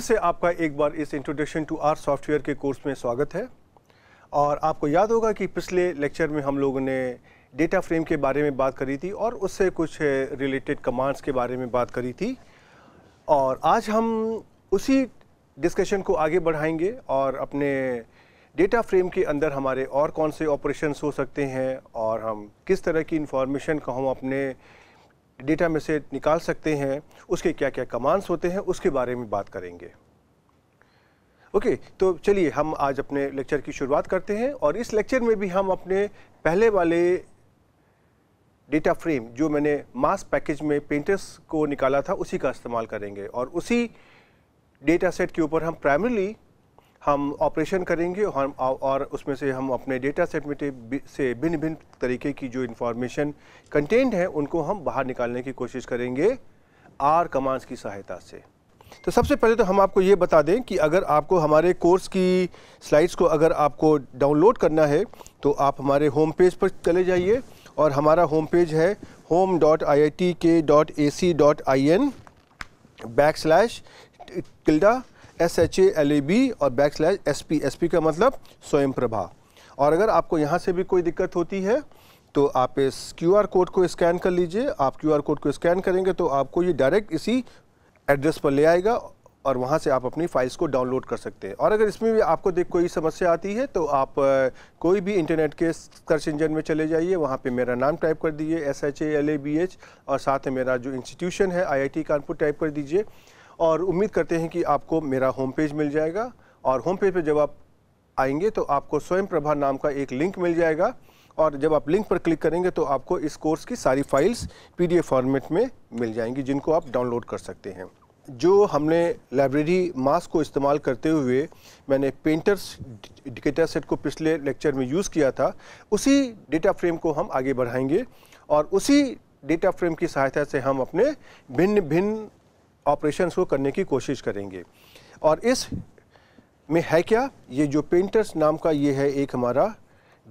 फिर से आपका एक बार इस इंट्रोडक्शन टू आर सॉफ्टवेयर के कोर्स में स्वागत है और आपको याद होगा कि पिछले लेक्चर में हम लोगों ने डेटा फ्रेम के बारे में बात करी थी और उससे कुछ रिलेटेड कमांड्स के बारे में बात करी थी और आज हम उसी डिस्कशन को आगे बढ़ाएंगे और अपने डेटा फ्रेम के अंदर हमारे और कौन से ऑपरेशन हो सकते हैं और हम किस तरह की इन्फॉर्मेशन को हम अपने डेटा में से निकाल सकते हैं उसके क्या क्या कमांड्स होते हैं उसके बारे में बात करेंगे ओके okay, तो चलिए हम आज अपने लेक्चर की शुरुआत करते हैं और इस लेक्चर में भी हम अपने पहले वाले डेटा फ्रेम जो मैंने मास पैकेज में पेंटर्स को निकाला था उसी का इस्तेमाल करेंगे और उसी डेटा सेट के ऊपर हम प्राइमरली हम ऑपरेशन करेंगे और और उसमें से हम अपने डेटा सेट में से भिन्न भिन्न तरीके की जो इन्फॉर्मेशन कंटेंट है उनको हम बाहर निकालने की कोशिश करेंगे आर कमांड्स की सहायता से तो सबसे पहले तो हम आपको ये बता दें कि अगर आपको हमारे कोर्स की स्लाइड्स को अगर आपको डाउनलोड करना है तो आप हमारे होम पेज पर चले जाइए और हमारा होम पेज है home dot I I T K dot A C dot I N back slash tilde S H A L A B और बैक स्लैश एस पी एस पी का मतलब स्वयं प्रभा और अगर आपको यहाँ से भी कोई दिक्कत होती है तो आप इस क्यू आर कोड को स्कैन कर लीजिए आप क्यू आर कोड को स्कैन करेंगे तो आपको ये डायरेक्ट इसी एड्रेस पर ले आएगा और वहाँ से आप अपनी फाइल्स को डाउनलोड कर सकते हैं और अगर इसमें भी आपको देख कोई समस्या आती है तो आप कोई भी इंटरनेट के सर्च इंजन में चले जाइए वहाँ पे मेरा नाम टाइप कर दीजिए S H A L A B H और साथ में मेरा जो इंस्टीट्यूशन है I I T Kanpur type कर दीजिए और उम्मीद करते हैं कि आपको मेरा होम पेज मिल जाएगा और होम पेज पर जब आप आएंगे तो आपको स्वयं प्रभा नाम का एक लिंक मिल जाएगा और जब आप लिंक पर क्लिक करेंगे तो आपको इस कोर्स की सारी फाइल्स पीडीएफ फॉर्मेट में मिल जाएंगी जिनको आप डाउनलोड कर सकते हैं जो हमने लाइब्रेरी मास्क को इस्तेमाल करते हुए मैंने पेंटर्स डेटा सेट को पिछले लेक्चर में यूज़ किया था उसी डेटा फ्रेम को हम आगे बढ़ाएंगे और उसी डेटा फ्रेम की सहायता से हम अपने भिन्न भिन्न ऑपरेशन को करने की कोशिश करेंगे और इस में है क्या ये जो पेंटर्स नाम का ये है एक हमारा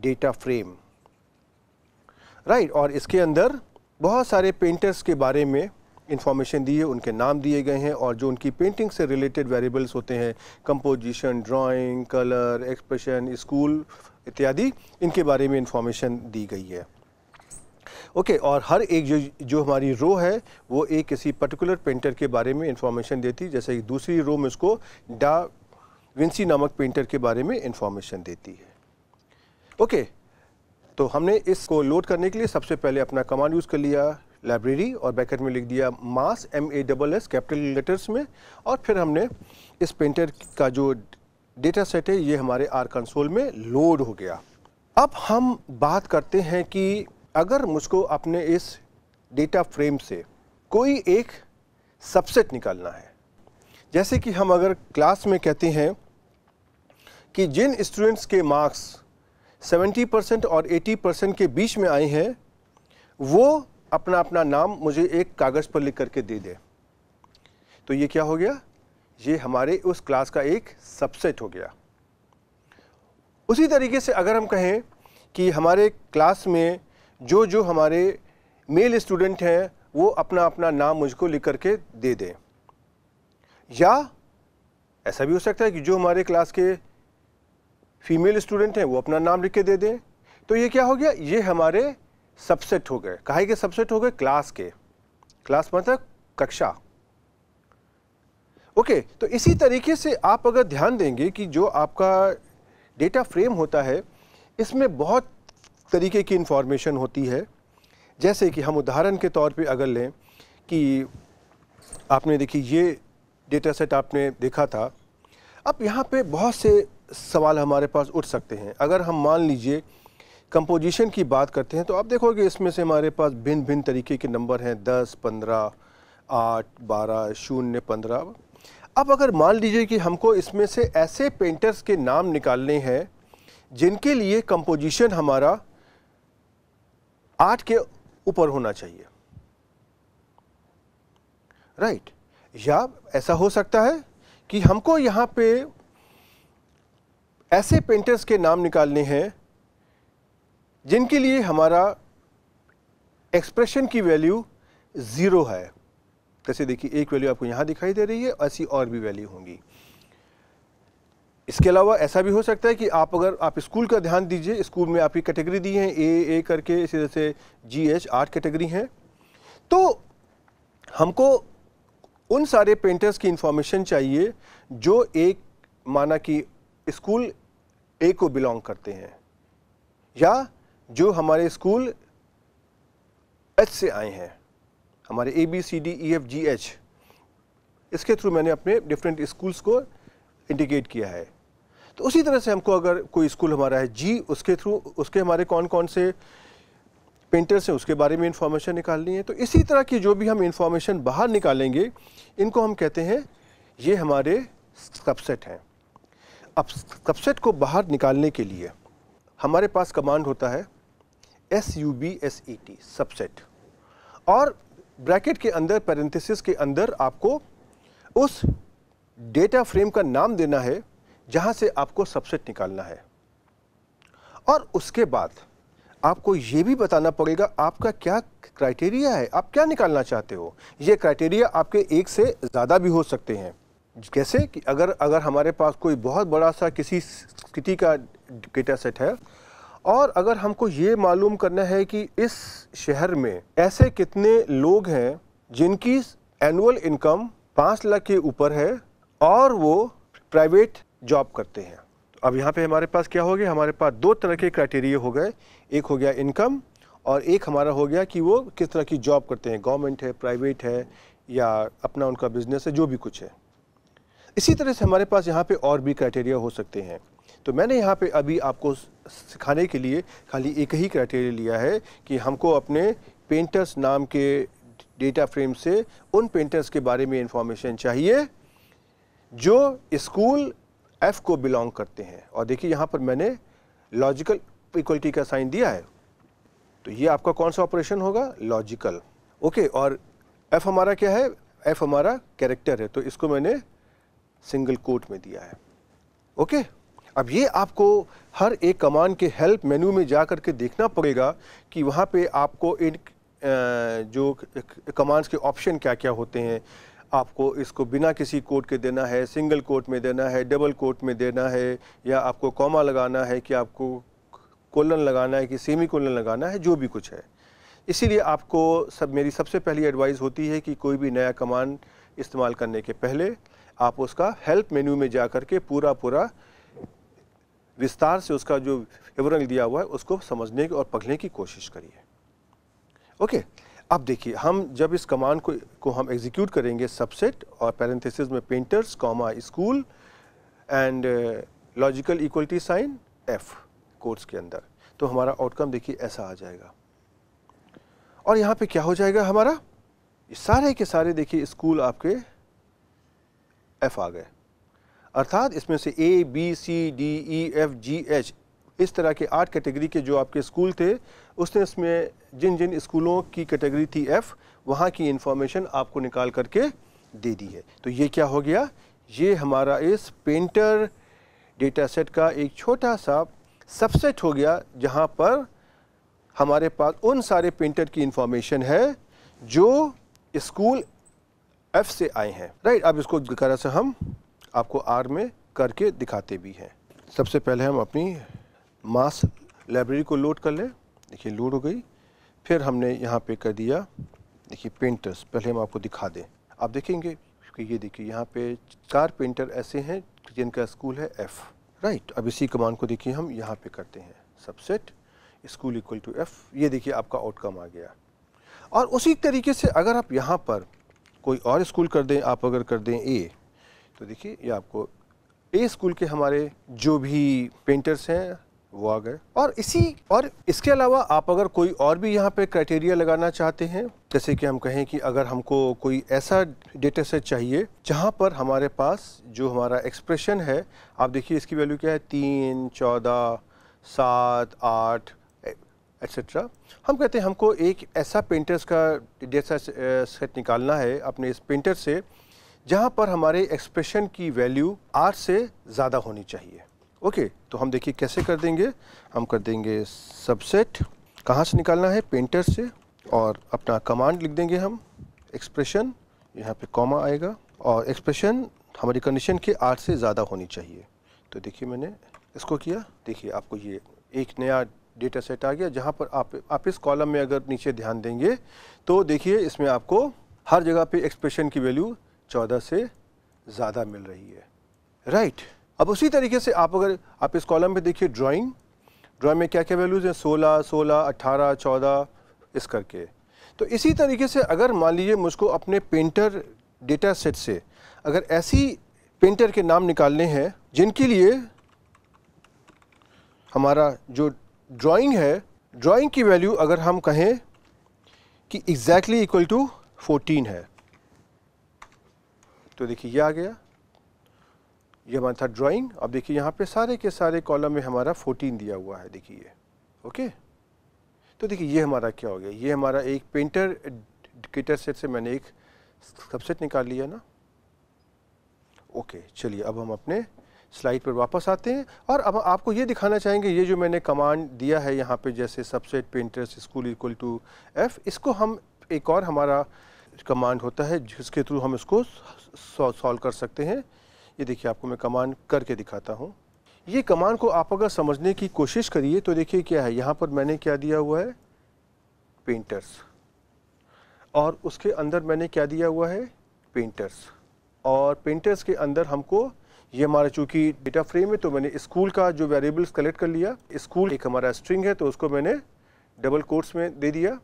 डेटा फ्रेम राइट और इसके अंदर बहुत सारे पेंटर्स के बारे में इंफॉर्मेशन दी है उनके नाम दिए गए हैं और जो उनकी पेंटिंग से रिलेटेड वेरिएबल्स होते हैं composition drawing colour expression school इत्यादि इनके बारे में इंफॉर्मेशन दी गई है ओके okay, और हर एक जो जो हमारी रो है वो एक किसी पर्टिकुलर पेंटर के बारे में इंफॉर्मेशन देती जैसे दूसरी रो में उसको डा विंसी नामक पेंटर के बारे में इंफॉर्मेशन देती है ओके okay, तो हमने इसको लोड करने के लिए सबसे पहले अपना कमांड यूज़ कर लिया लाइब्रेरी और बैकेट में लिख दिया mass M A double S capital letters में और फिर हमने इस पेंटर का जो डेटा सेट है ये हमारे आर कंसोल में लोड हो गया अब हम बात करते हैं कि अगर मुझको अपने इस डेटा फ्रेम से कोई एक सबसेट निकालना है जैसे कि हम अगर क्लास में कहते हैं कि जिन स्टूडेंट्स के मार्क्स 70 परसेंट और 80 परसेंट के बीच में आए हैं वो अपना अपना नाम मुझे एक कागज़ पर लिख करके दे दे तो ये क्या हो गया ये हमारे उस क्लास का एक सबसेट हो गया उसी तरीके से अगर हम कहें कि हमारे क्लास में जो जो हमारे मेल स्टूडेंट हैं वो अपना अपना नाम मुझको लिख करके दे दें या ऐसा भी हो सकता है कि जो हमारे क्लास के फीमेल स्टूडेंट हैं वो अपना नाम लिख के दे दें तो ये क्या हो गया ये हमारे सबसेट हो गए कहा के सबसेट हो गए क्लास के क्लास मतलब कक्षा ओके okay, तो इसी तरीके से आप अगर ध्यान देंगे कि जो आपका डेटा फ्रेम होता है इसमें बहुत तरीके की इन्फॉर्मेशन होती है जैसे कि हम उदाहरण के तौर पे अगर लें कि आपने देखिए ये डेटा सेट आपने देखा था अब यहाँ पे बहुत से सवाल हमारे पास उठ सकते हैं अगर हम मान लीजिए कंपोजिशन की बात करते हैं तो आप देखोगे इसमें से हमारे पास भिन्न भिन्न तरीके के नंबर हैं दस पंद्रह आठ बारह शून्य पंद्रह अब अगर मान लीजिए कि हमको इसमें से ऐसे पेंटर्स के नाम निकालने हैं जिनके लिए कंपोजिशन हमारा आठ के ऊपर होना चाहिए राइट right. या ऐसा हो सकता है कि हमको यहां पे ऐसे पेंटर्स के नाम निकालने हैं जिनके लिए हमारा एक्सप्रेशन की वैल्यू ज़ीरो है जैसे देखिए एक वैल्यू आपको यहां दिखाई दे रही है ऐसी और भी वैल्यू होंगी इसके अलावा ऐसा भी हो सकता है कि आप अगर आप स्कूल का ध्यान दीजिए स्कूल में आपकी कैटेगरी दी है ए ए करके इसी तरह से जी एच आठ कैटेगरी हैं तो हमको उन सारे पेंटर्स की इंफॉर्मेशन चाहिए जो एक माना कि स्कूल ए को बिलोंग करते हैं या जो हमारे स्कूल एच से आए हैं हमारे A B C D E F G H इसके थ्रू मैंने अपने डिफरेंट स्कूल्स को इंडिकेट किया है तो उसी तरह से हमको अगर कोई स्कूल हमारा है जी उसके थ्रू उसके हमारे कौन कौन से पेंटर्स हैं उसके बारे में इंफॉर्मेशन निकालनी है तो इसी तरह की जो भी हम इंफॉर्मेशन बाहर निकालेंगे इनको हम कहते हैं ये हमारे सबसेट हैं अब सबसेट को बाहर निकालने के लिए हमारे पास कमांड होता है S U B S E T subset और ब्रैकेट के अंदर पैरेंथिस के अंदर आपको उस डेटा फ्रेम का नाम देना है जहाँ से आपको सबसेट निकालना है और उसके बाद आपको ये भी बताना पड़ेगा आपका क्या क्राइटेरिया है आप क्या निकालना चाहते हो ये क्राइटेरिया आपके एक से ज़्यादा भी हो सकते हैं जैसे कि अगर अगर हमारे पास कोई बहुत बड़ा सा किसी स्थिति का डेटा सेट है और अगर हमको ये मालूम करना है कि इस शहर में ऐसे कितने लोग हैं जिनकी एनुअल इनकम पाँच लाख के ऊपर है और वो प्राइवेट जॉब करते हैं तो अब यहाँ पे हमारे पास क्या हो गया हमारे पास दो तरह के क्राइटेरिया हो गए एक हो गया इनकम और एक हमारा हो गया कि वो किस तरह की जॉब करते हैं गवर्नमेंट है प्राइवेट है या अपना उनका बिजनेस है जो भी कुछ है इसी तरह से हमारे पास यहाँ पे और भी क्राइटेरिया हो सकते हैं तो मैंने यहाँ पे अभी आपको सिखाने के लिए खाली एक ही क्राइटेरिया लिया है कि हमको अपने पेंटर्स नाम के डेटा फ्रेम से उन पेंटर्स के बारे में इंफॉर्मेशन चाहिए जो स्कूल एफ को बिलोंग करते हैं और देखिए यहाँ पर मैंने लॉजिकल इक्वलिटी का साइन दिया है तो ये आपका कौन सा ऑपरेशन होगा लॉजिकल ओके और एफ हमारा क्या है एफ हमारा कैरेक्टर है तो इसको मैंने सिंगल कोट में दिया है ओके अब ये आपको हर एक कमान के हेल्प मेन्यू में जा कर के देखना पड़ेगा कि वहाँ पे आपको इन जो कमांड्स के ऑप्शन क्या क्या होते हैं आपको इसको बिना किसी कोट के देना है सिंगल कोट में देना है डबल कोट में देना है या आपको कॉमा लगाना है कि आपको कोलन लगाना है कि सेमी कोलन लगाना है जो भी कुछ है इसीलिए आपको सब मेरी सबसे पहली एडवाइस होती है कि कोई भी नया कमांड इस्तेमाल करने के पहले आप उसका हेल्प मेन्यू में जा करके के पूरा पूरा विस्तार से उसका जो विवरण दिया हुआ है उसको समझने की और पकड़ने की कोशिश करिए ओके अब देखिए हम जब इस कमांड को को हम एग्जीक्यूट करेंगे सबसेट और पैरेंथेसिस में painters comma school and logical equality sign F course के अंदर तो हमारा आउटकम देखिए ऐसा आ जाएगा और यहाँ पे क्या हो जाएगा हमारा सारे के सारे देखिए स्कूल आपके एफ आ गए अर्थात इसमें से A B C D E F G H इस तरह के आठ कैटेगरी के जो आपके स्कूल थे उसने इसमें जिन जिन स्कूलों की कैटेगरी थी एफ़ वहाँ की इंफॉर्मेशन आपको निकाल करके दे दी है तो ये क्या हो गया ये हमारा इस पेंटर डेटा सेट का एक छोटा सा सबसेट हो गया जहाँ पर हमारे पास उन सारे पेंटर की इन्फॉर्मेशन है जो स्कूल एफ से आए हैं राइट अब इसको तरह से हम आपको आर में करके दिखाते भी हैं सबसे पहले हम अपनी मास लाइब्रेरी को लोड कर ले देखिए लोड हो गई फिर हमने यहाँ पे कर दिया देखिए पेंटर्स पहले हम आपको दिखा दें आप देखेंगे कि ये देखिए यहाँ पे चार पेंटर ऐसे हैं जिनका स्कूल है एफ़ राइट अब इसी कमान को देखिए हम यहाँ पे करते हैं subset school equal to F ये देखिए आपका आउटकम आ गया और उसी तरीके से अगर आप यहाँ पर कोई और स्कूल कर दें आप अगर कर दें ए तो देखिए ये आपको ए स्कूल के हमारे जो भी पेंटर्स हैं वो आ गए और इसी और इसके अलावा आप अगर कोई और भी यहाँ पे क्राइटेरिया लगाना चाहते हैं जैसे कि हम कहें कि अगर हमको कोई ऐसा डेटा सेट चाहिए जहाँ पर हमारे पास जो हमारा एक्सप्रेशन है आप देखिए इसकी वैल्यू क्या है तीन चौदह सात आठ एट्सट्रा हम कहते हैं हमको एक ऐसा पेंटर्स का डेटा सेट निकालना है अपने इस पेंटर से जहाँ पर हमारे एक्सप्रेशन की वैल्यू आठ से ज़्यादा होनी चाहिए ओके तो हम देखिए कैसे कर देंगे हम कर देंगे सबसेट कहाँ से निकालना है पेंटर से और अपना कमांड लिख देंगे हम एक्सप्रेशन यहाँ पे कॉमा आएगा और एक्सप्रेशन हमारी कंडीशन के आठ से ज़्यादा होनी चाहिए तो देखिए मैंने इसको किया देखिए आपको ये एक नया डेटा सेट आ गया जहाँ पर आप आप इस कॉलम में अगर नीचे ध्यान देंगे तो देखिए इसमें आपको हर जगह पे एक्सप्रेशन की वैल्यू 14 से ज़्यादा मिल रही है राइट right. अब उसी तरीके से आप अगर आप इस कॉलम पे देखिए ड्राइंग ड्राइंग में क्या क्या वैल्यूज़ हैं सोलह सोलह अट्ठारह चौदह इस करके तो इसी तरीके से अगर मान लीजिए मुझको अपने पेंटर डेटा सेट से अगर ऐसी पेंटर के नाम निकालने हैं जिनके लिए हमारा जो ड्राइंग है ड्राइंग की वैल्यू अगर हम कहें कि एग्जैक्टली इक्वल टू 14 है तो देखिए ये आ गया ये हमारा था ड्राइंग अब देखिए यहाँ पे सारे के सारे कॉलम में हमारा 14 दिया हुआ है देखिए ओके तो देखिए ये हमारा क्या हो गया ये हमारा एक पेंटर डिकेटर सेट से मैंने एक सबसेट निकाल लिया ना ओके चलिए अब हम अपने स्लाइड पर वापस आते हैं और अब आपको ये दिखाना चाहेंगे ये जो मैंने कमांड दिया है यहाँ पे जैसे subset painters school equal to F इसको हम एक और हमारा कमांड होता है जिसके थ्रू हम इसको सॉल्व कर सकते हैं ये देखिए आपको मैं कमान करके दिखाता हूँ ये कमान को आप अगर समझने की कोशिश करिए तो देखिए क्या है यहाँ पर मैंने क्या दिया हुआ है पेंटर्स और उसके अंदर मैंने क्या दिया हुआ है पेंटर्स और पेंटर्स के अंदर हमको ये हमारा चूँकि डेटा फ्रेम है तो मैंने स्कूल का जो वेरिएबल्स कलेक्ट कर लिया स्कूल एक हमारा स्ट्रिंग है तो उसको मैंने डबल कोर्स में दे दिया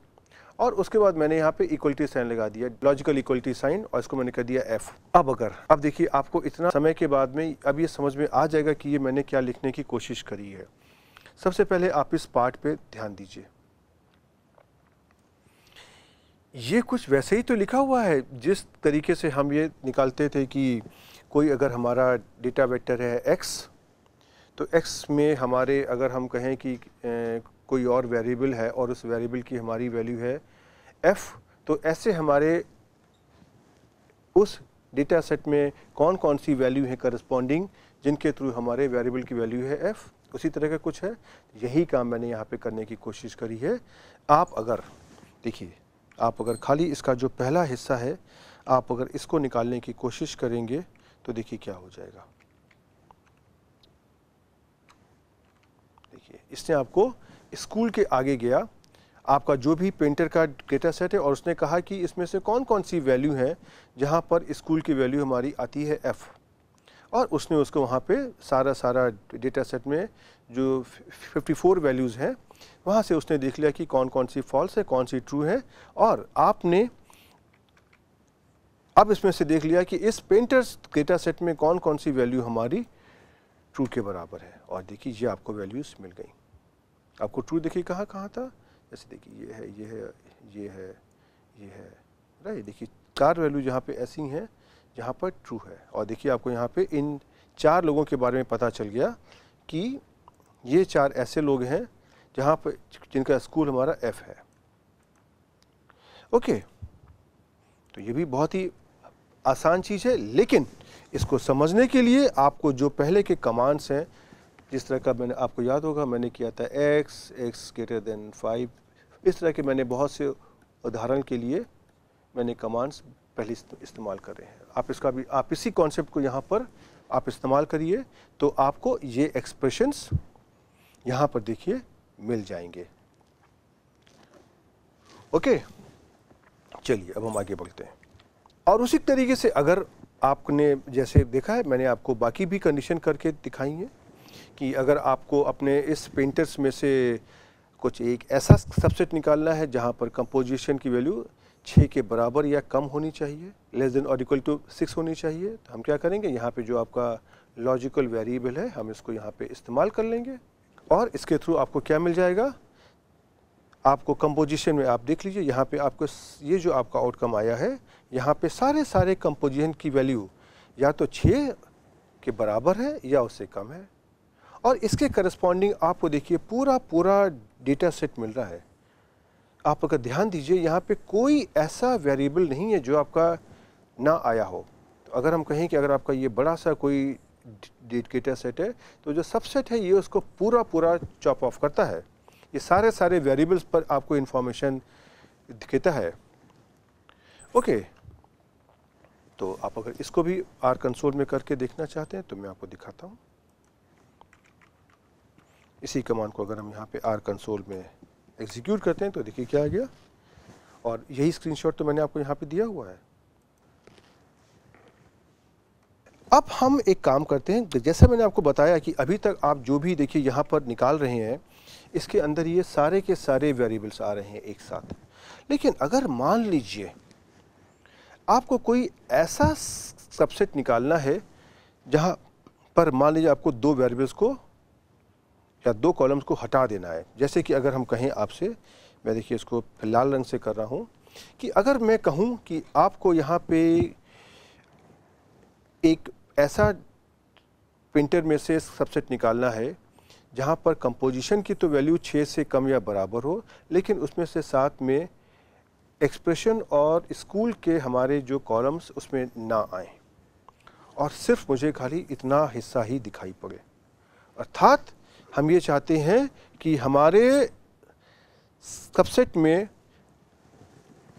और उसके बाद मैंने यहाँ पे इक्वलिटी साइन लगा दिया लॉजिकल इक्वलिटी साइन और इसको मैंने कर दिया एफ अब अगर अब देखिए आपको इतना समय के बाद में अब ये समझ में आ जाएगा कि ये मैंने क्या लिखने की कोशिश करी है सबसे पहले आप इस पार्ट पे ध्यान दीजिए ये कुछ वैसे ही तो लिखा हुआ है जिस तरीके से हम ये निकालते थे कि कोई अगर हमारा डेटा वेक्टर है एक्स तो एक्स में हमारे अगर हम कहें कि कोई और वेरिएबल है और उस वेरिएबल की हमारी वैल्यू है एफ़ तो ऐसे हमारे उस डेटा सेट में कौन कौन सी वैल्यू है करस्पॉन्डिंग जिनके थ्रू हमारे वेरिएबल की वैल्यू है एफ़ उसी तरह का कुछ है यही काम मैंने यहाँ पे करने की कोशिश करी है आप अगर देखिए आप अगर खाली इसका जो पहला हिस्सा है आप अगर इसको निकालने की कोशिश करेंगे तो देखिए क्या हो जाएगा देखिए इसने आपको स्कूल के आगे गया आपका जो भी पेंटर का डेटा सेट है और उसने कहा कि इसमें से कौन कौन सी वैल्यू हैं जहाँ पर स्कूल की वैल्यू हमारी आती है एफ़ और उसने उसको वहाँ पे सारा सारा डेटा सेट में जो 54 वैल्यूज़ हैं वहाँ से उसने देख लिया कि कौन कौन सी फॉल्स है कौन सी ट्रू है और आपने अब इसमें से देख लिया कि इस पेंटर्स डेटा सेट में कौन कौन सी वैल्यू हमारी ट्रू के बराबर है और देखिए ये आपको वैल्यूज़ मिल गई आपको ट्रू देखिए कहाँ कहाँ था जैसे देखिए ये है ये है ये है ये है राइट देखिए चार वैल्यू जहाँ पे ऐसी हैं जहाँ पर ट्रू है और देखिए आपको यहाँ पे इन चार लोगों के बारे में पता चल गया कि ये चार ऐसे लोग हैं जहाँ पर जिनका स्कूल हमारा एफ है ओके तो ये भी बहुत ही आसान चीज़ है लेकिन इसको समझने के लिए आपको जो पहले के कमांड्स हैं जिस तरह का मैंने आपको याद होगा मैंने किया था X X greater than five इस तरह के मैंने बहुत से उदाहरण के लिए मैंने कमांड्स पहले इस्तेमाल कर रहे हैं आप इसका भी आप इसी कॉन्सेप्ट को यहाँ पर आप इस्तेमाल करिए तो आपको ये एक्सप्रेशंस यहाँ पर देखिए मिल जाएंगे ओके चलिए अब हम आगे बढ़ते हैं और उसी तरीके से अगर आपने जैसे देखा है मैंने आपको बाकी भी कंडीशन करके दिखाई है कि अगर आपको अपने इस पेंटर्स में से कुछ एक ऐसा सबसेट निकालना है जहाँ पर कंपोजिशन की वैल्यू छः के बराबर या कम होनी चाहिए लेस देन और इक्वल टू सिक्स होनी चाहिए तो हम क्या करेंगे यहाँ पे जो आपका लॉजिकल वेरिएबल है हम इसको यहाँ पे इस्तेमाल कर लेंगे और इसके थ्रू आपको क्या मिल जाएगा आपको कंपोजिशन में आप देख लीजिए यहाँ पे आपको ये जो आपका आउटकम आया है यहाँ पे सारे सारे कंपोजिशन की वैल्यू या तो छः के बराबर है या उससे कम है और इसके करस्पॉन्डिंग आपको देखिए पूरा पूरा डेटा सेट मिल रहा है आप अगर ध्यान दीजिए यहाँ पे कोई ऐसा वेरिएबल नहीं है जो आपका ना आया हो तो अगर हम कहें कि अगर आपका ये बड़ा सा कोई डेटा सेट है तो जो सबसेट है ये उसको पूरा पूरा चॉप ऑफ करता है ये सारे सारे वेरिएबल्स पर आपको इन्फॉर्मेशन देता है ओके तो आप अगर इसको भी आर कंसोल में करके देखना चाहते हैं तो मैं आपको दिखाता हूँ इसी कमांड को अगर हम यहाँ पे आर कंसोल में एग्जीक्यूट करते हैं तो देखिए क्या आ गया और यही स्क्रीनशॉट तो मैंने आपको यहाँ पे दिया हुआ है अब हम एक काम करते हैं जैसे मैंने आपको बताया कि अभी तक आप जो भी देखिए यहाँ पर निकाल रहे हैं इसके अंदर ये सारे के सारे वेरिएबल्स आ रहे हैं एक साथ लेकिन अगर मान लीजिए आपको कोई ऐसा सबसेट निकालना है जहाँ पर मान लीजिए आपको दो वेरिएबल्स को या दो कॉलम्स को हटा देना है जैसे कि अगर हम कहें आपसे मैं देखिए इसको लाल रंग से कर रहा हूँ कि अगर मैं कहूँ कि आपको यहाँ पे एक ऐसा प्रिंटर में से सबसेट निकालना है जहाँ पर कंपोजिशन की तो वैल्यू छः से कम या बराबर हो लेकिन उसमें से साथ में एक्सप्रेशन और स्कूल के हमारे जो कॉलम्स उसमें ना आए और सिर्फ मुझे खाली इतना हिस्सा ही दिखाई पड़े अर्थात हम ये चाहते हैं कि हमारे सबसेट में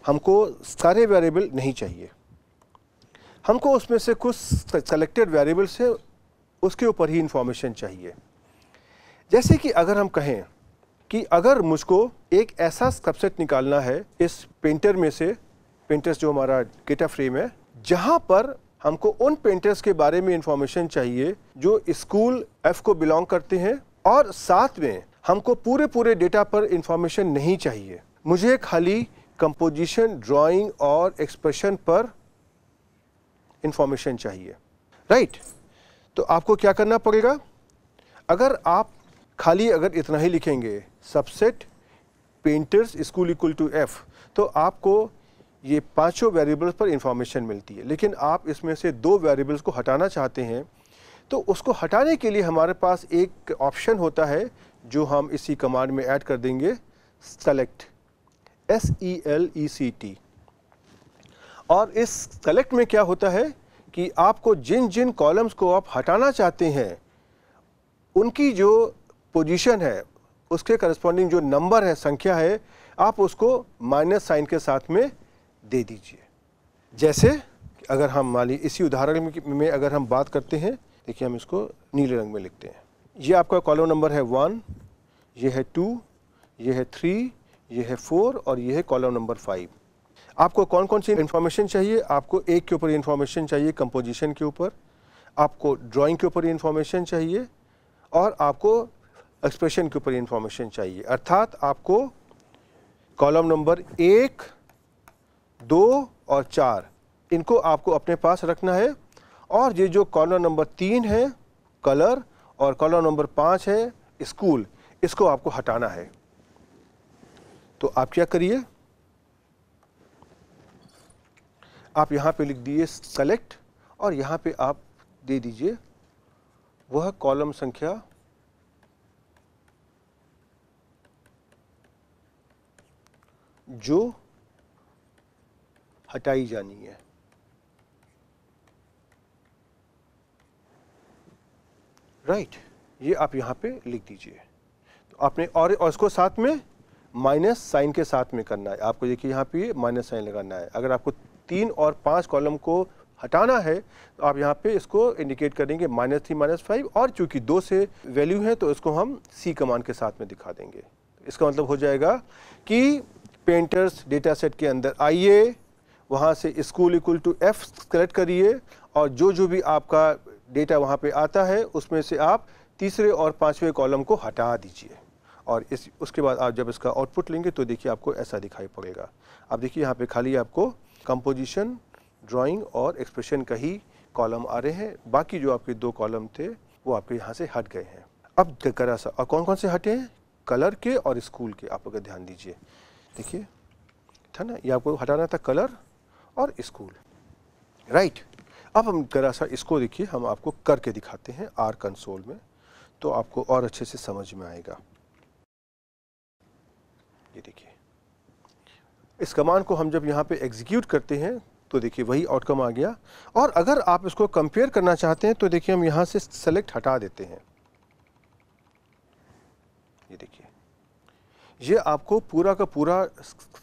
हमको सारे वेरिएबल नहीं चाहिए हमको उसमें से कुछ सेलेक्टेड वेरिएबल से उसके ऊपर ही इंफॉर्मेशन चाहिए जैसे कि अगर हम कहें कि अगर मुझको एक ऐसा सबसेट निकालना है इस पेंटर में से पेंटर्स जो हमारा डेटा फ्रेम है जहाँ पर हमको उन पेंटर्स के बारे में इंफॉर्मेशन चाहिए जो स्कूल एफ को बिलोंग करते हैं और साथ में हमको पूरे पूरे डेटा पर इंफॉर्मेशन नहीं चाहिए मुझे खाली कंपोजिशन ड्राइंग और एक्सप्रेशन पर इंफॉर्मेशन चाहिए राइट right? तो आपको क्या करना पड़ेगा अगर आप खाली अगर इतना ही लिखेंगे subset painters school equal to F तो आपको ये पांचों वेरिएबल्स पर इंफॉर्मेशन मिलती है लेकिन आप इसमें से दो वेरिएबल्स को हटाना चाहते हैं तो उसको हटाने के लिए हमारे पास एक ऑप्शन होता है जो हम इसी कमांड में ऐड कर देंगे select S E L E C T और इस सेलेक्ट में क्या होता है कि आपको जिन जिन कॉलम्स को आप हटाना चाहते हैं उनकी जो पोजीशन है उसके करस्पॉन्डिंग जो नंबर है संख्या है आप उसको माइनस साइन के साथ में दे दीजिए जैसे अगर हम मान ली इसी उदाहरण में अगर हम बात करते हैं देखिए हम इसको नीले रंग में लिखते हैं ये आपका कॉलम नंबर है वन ये है टू ये है थ्री ये है फोर और ये है कॉलम नंबर फाइव आपको कौन कौन सी इन्फॉर्मेशन चाहिए आपको एक के ऊपर इन्फॉर्मेशन चाहिए कंपोजिशन के ऊपर आपको ड्राइंग के ऊपर इन्फॉर्मेशन चाहिए और आपको एक्सप्रेशन के ऊपर इन्फॉर्मेशन चाहिए अर्थात आपको कॉलम नंबर एक दो और चार इनको आपको अपने पास रखना है और ये जो कॉलर नंबर तीन है कलर और कॉलर नंबर पाँच है स्कूल इसको आपको हटाना है तो आप क्या करिए आप यहाँ पे लिख दिए सेलेक्ट और यहाँ पे आप दे दीजिए वह कॉलम संख्या जो हटाई जानी है राइट right. ये आप यहाँ पे लिख दीजिए तो आपने और, इसको साथ में माइनस साइन के साथ में करना है आपको देखिए यहाँ पे माइनस साइन लगाना है अगर आपको तीन और पाँच कॉलम को हटाना है तो आप यहाँ पे इसको इंडिकेट करेंगे माइनस थ्री माइनस फाइव और चूंकि दो से वैल्यू है तो इसको हम सी कमान के साथ में दिखा देंगे इसका मतलब हो जाएगा कि पेंटर्स डेटा सेट के अंदर आइए वहाँ से school equal to F collect करिए और जो जो भी आपका डेटा वहाँ पे आता है उसमें से आप तीसरे और पाँचवें कॉलम को हटा दीजिए और इस उसके बाद आप जब इसका आउटपुट लेंगे तो देखिए आपको ऐसा दिखाई पड़ेगा अब देखिए यहाँ पे खाली आपको कंपोजिशन ड्राइंग और एक्सप्रेशन का ही कॉलम आ रहे हैं बाकी जो आपके दो कॉलम थे वो आपके यहाँ से हट गए हैं अब करा सा और कौन कौन से हटे हैं कलर के और स्कूल के आप अगर ध्यान दीजिए देखिए था ना ये आपको हटाना था कलर और स्कूल राइट अब हम ज़रा सा इसको देखिए हम आपको करके दिखाते हैं आर कंसोल में तो आपको और अच्छे से समझ में आएगा ये देखिए इस कमांड को हम जब यहाँ पे एग्जीक्यूट करते हैं तो देखिए वही आउटकम आ गया और अगर आप इसको कंपेयर करना चाहते हैं तो देखिए हम यहाँ से सेलेक्ट हटा देते हैं ये देखिए ये आपको पूरा का पूरा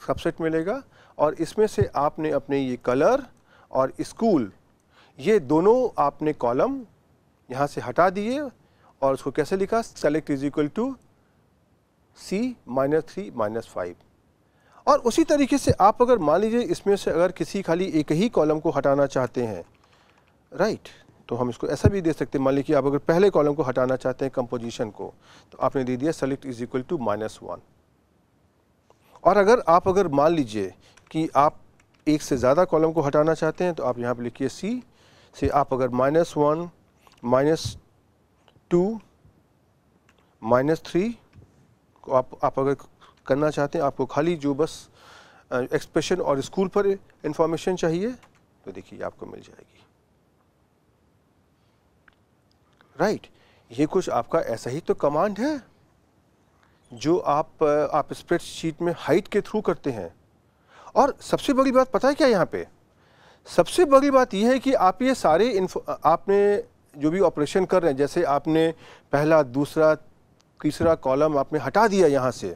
सबसेट मिलेगा और इसमें से आपने अपने ये कलर और स्कूल ये दोनों आपने कॉलम यहाँ से हटा दिए और उसको कैसे लिखा select is equal to C minus three minus five और उसी तरीके से आप अगर मान लीजिए इसमें से अगर किसी खाली एक ही कॉलम को हटाना चाहते हैं राइट तो हम इसको ऐसा भी दे सकते हैं मान लीजिए आप अगर पहले कॉलम को हटाना चाहते हैं कंपोजिशन को तो आपने दे दिया select is equal to minus one और अगर आप अगर मान लीजिए कि आप एक से ज़्यादा कॉलम को हटाना चाहते हैं तो आप यहाँ पर लिखिए सी से आप अगर minus one minus two minus three को आप आप अगर करना चाहते हैं आपको खाली जो बस एक्सप्रेशन और स्कूल पर इंफॉर्मेशन चाहिए तो देखिए आपको मिल जाएगी राइट right. ये कुछ आपका ऐसा ही तो कमांड है जो आप आप स्प्रेडशीट में हाइट के थ्रू करते हैं और सबसे बड़ी बात पता है क्या यहाँ पे सबसे बड़ी बात यह है कि आप ये सारे आपने जो भी ऑपरेशन कर रहे हैं जैसे आपने पहला दूसरा तीसरा कॉलम आपने हटा दिया यहाँ से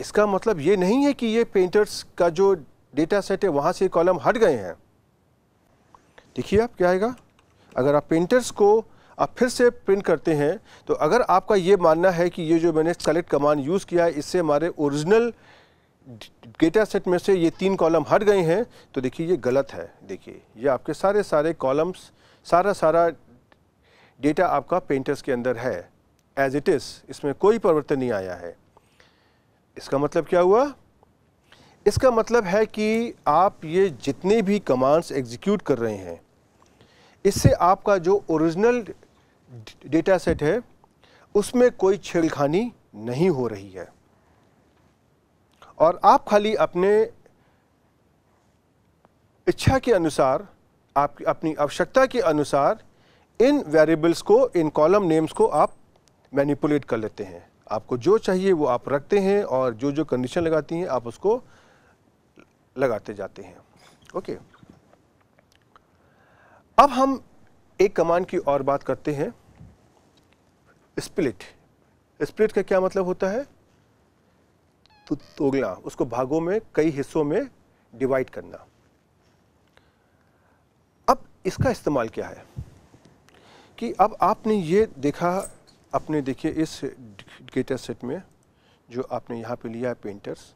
इसका मतलब ये नहीं है कि ये पेंटर्स का जो डेटा सेट है वहाँ से कॉलम हट गए हैं देखिए आप क्या आएगा अगर आप पेंटर्स को आप फिर से प्रिंट करते हैं तो अगर आपका ये मानना है कि ये जो मैंने सेलेक्ट कमांड यूज़ किया है इससे हमारे ओरिजिनल डेटा सेट में से ये तीन कॉलम हट गए हैं तो देखिए ये गलत है देखिए ये आपके सारे सारे कॉलम्स सारा सारा डेटा आपका पेंटर्स के अंदर है एज इट इज़ इसमें कोई परिवर्तन नहीं आया है इसका मतलब क्या हुआ इसका मतलब है कि आप ये जितने भी कमांड्स एग्जीक्यूट कर रहे हैं इससे आपका जो ओरिजिनल डेटा सेट है उसमें कोई छेड़खानी नहीं हो रही है और आप खाली अपने इच्छा के अनुसार आपकी अपनी आवश्यकता के अनुसार इन वेरिएबल्स को इन कॉलम नेम्स को आप मैनिपुलेट कर लेते हैं आपको जो चाहिए वो आप रखते हैं और जो जो कंडीशन लगाती हैं आप उसको लगाते जाते हैं ओके अब हम एक कमांड की और बात करते हैं स्प्लिट स्प्लिट का क्या मतलब होता है तो तोड़ना उसको भागों में कई हिस्सों में डिवाइड करना अब इसका इस्तेमाल क्या है कि अब आपने ये देखा आपने देखिए इस डेटा सेट में जो आपने यहाँ पे लिया है पेंटर्स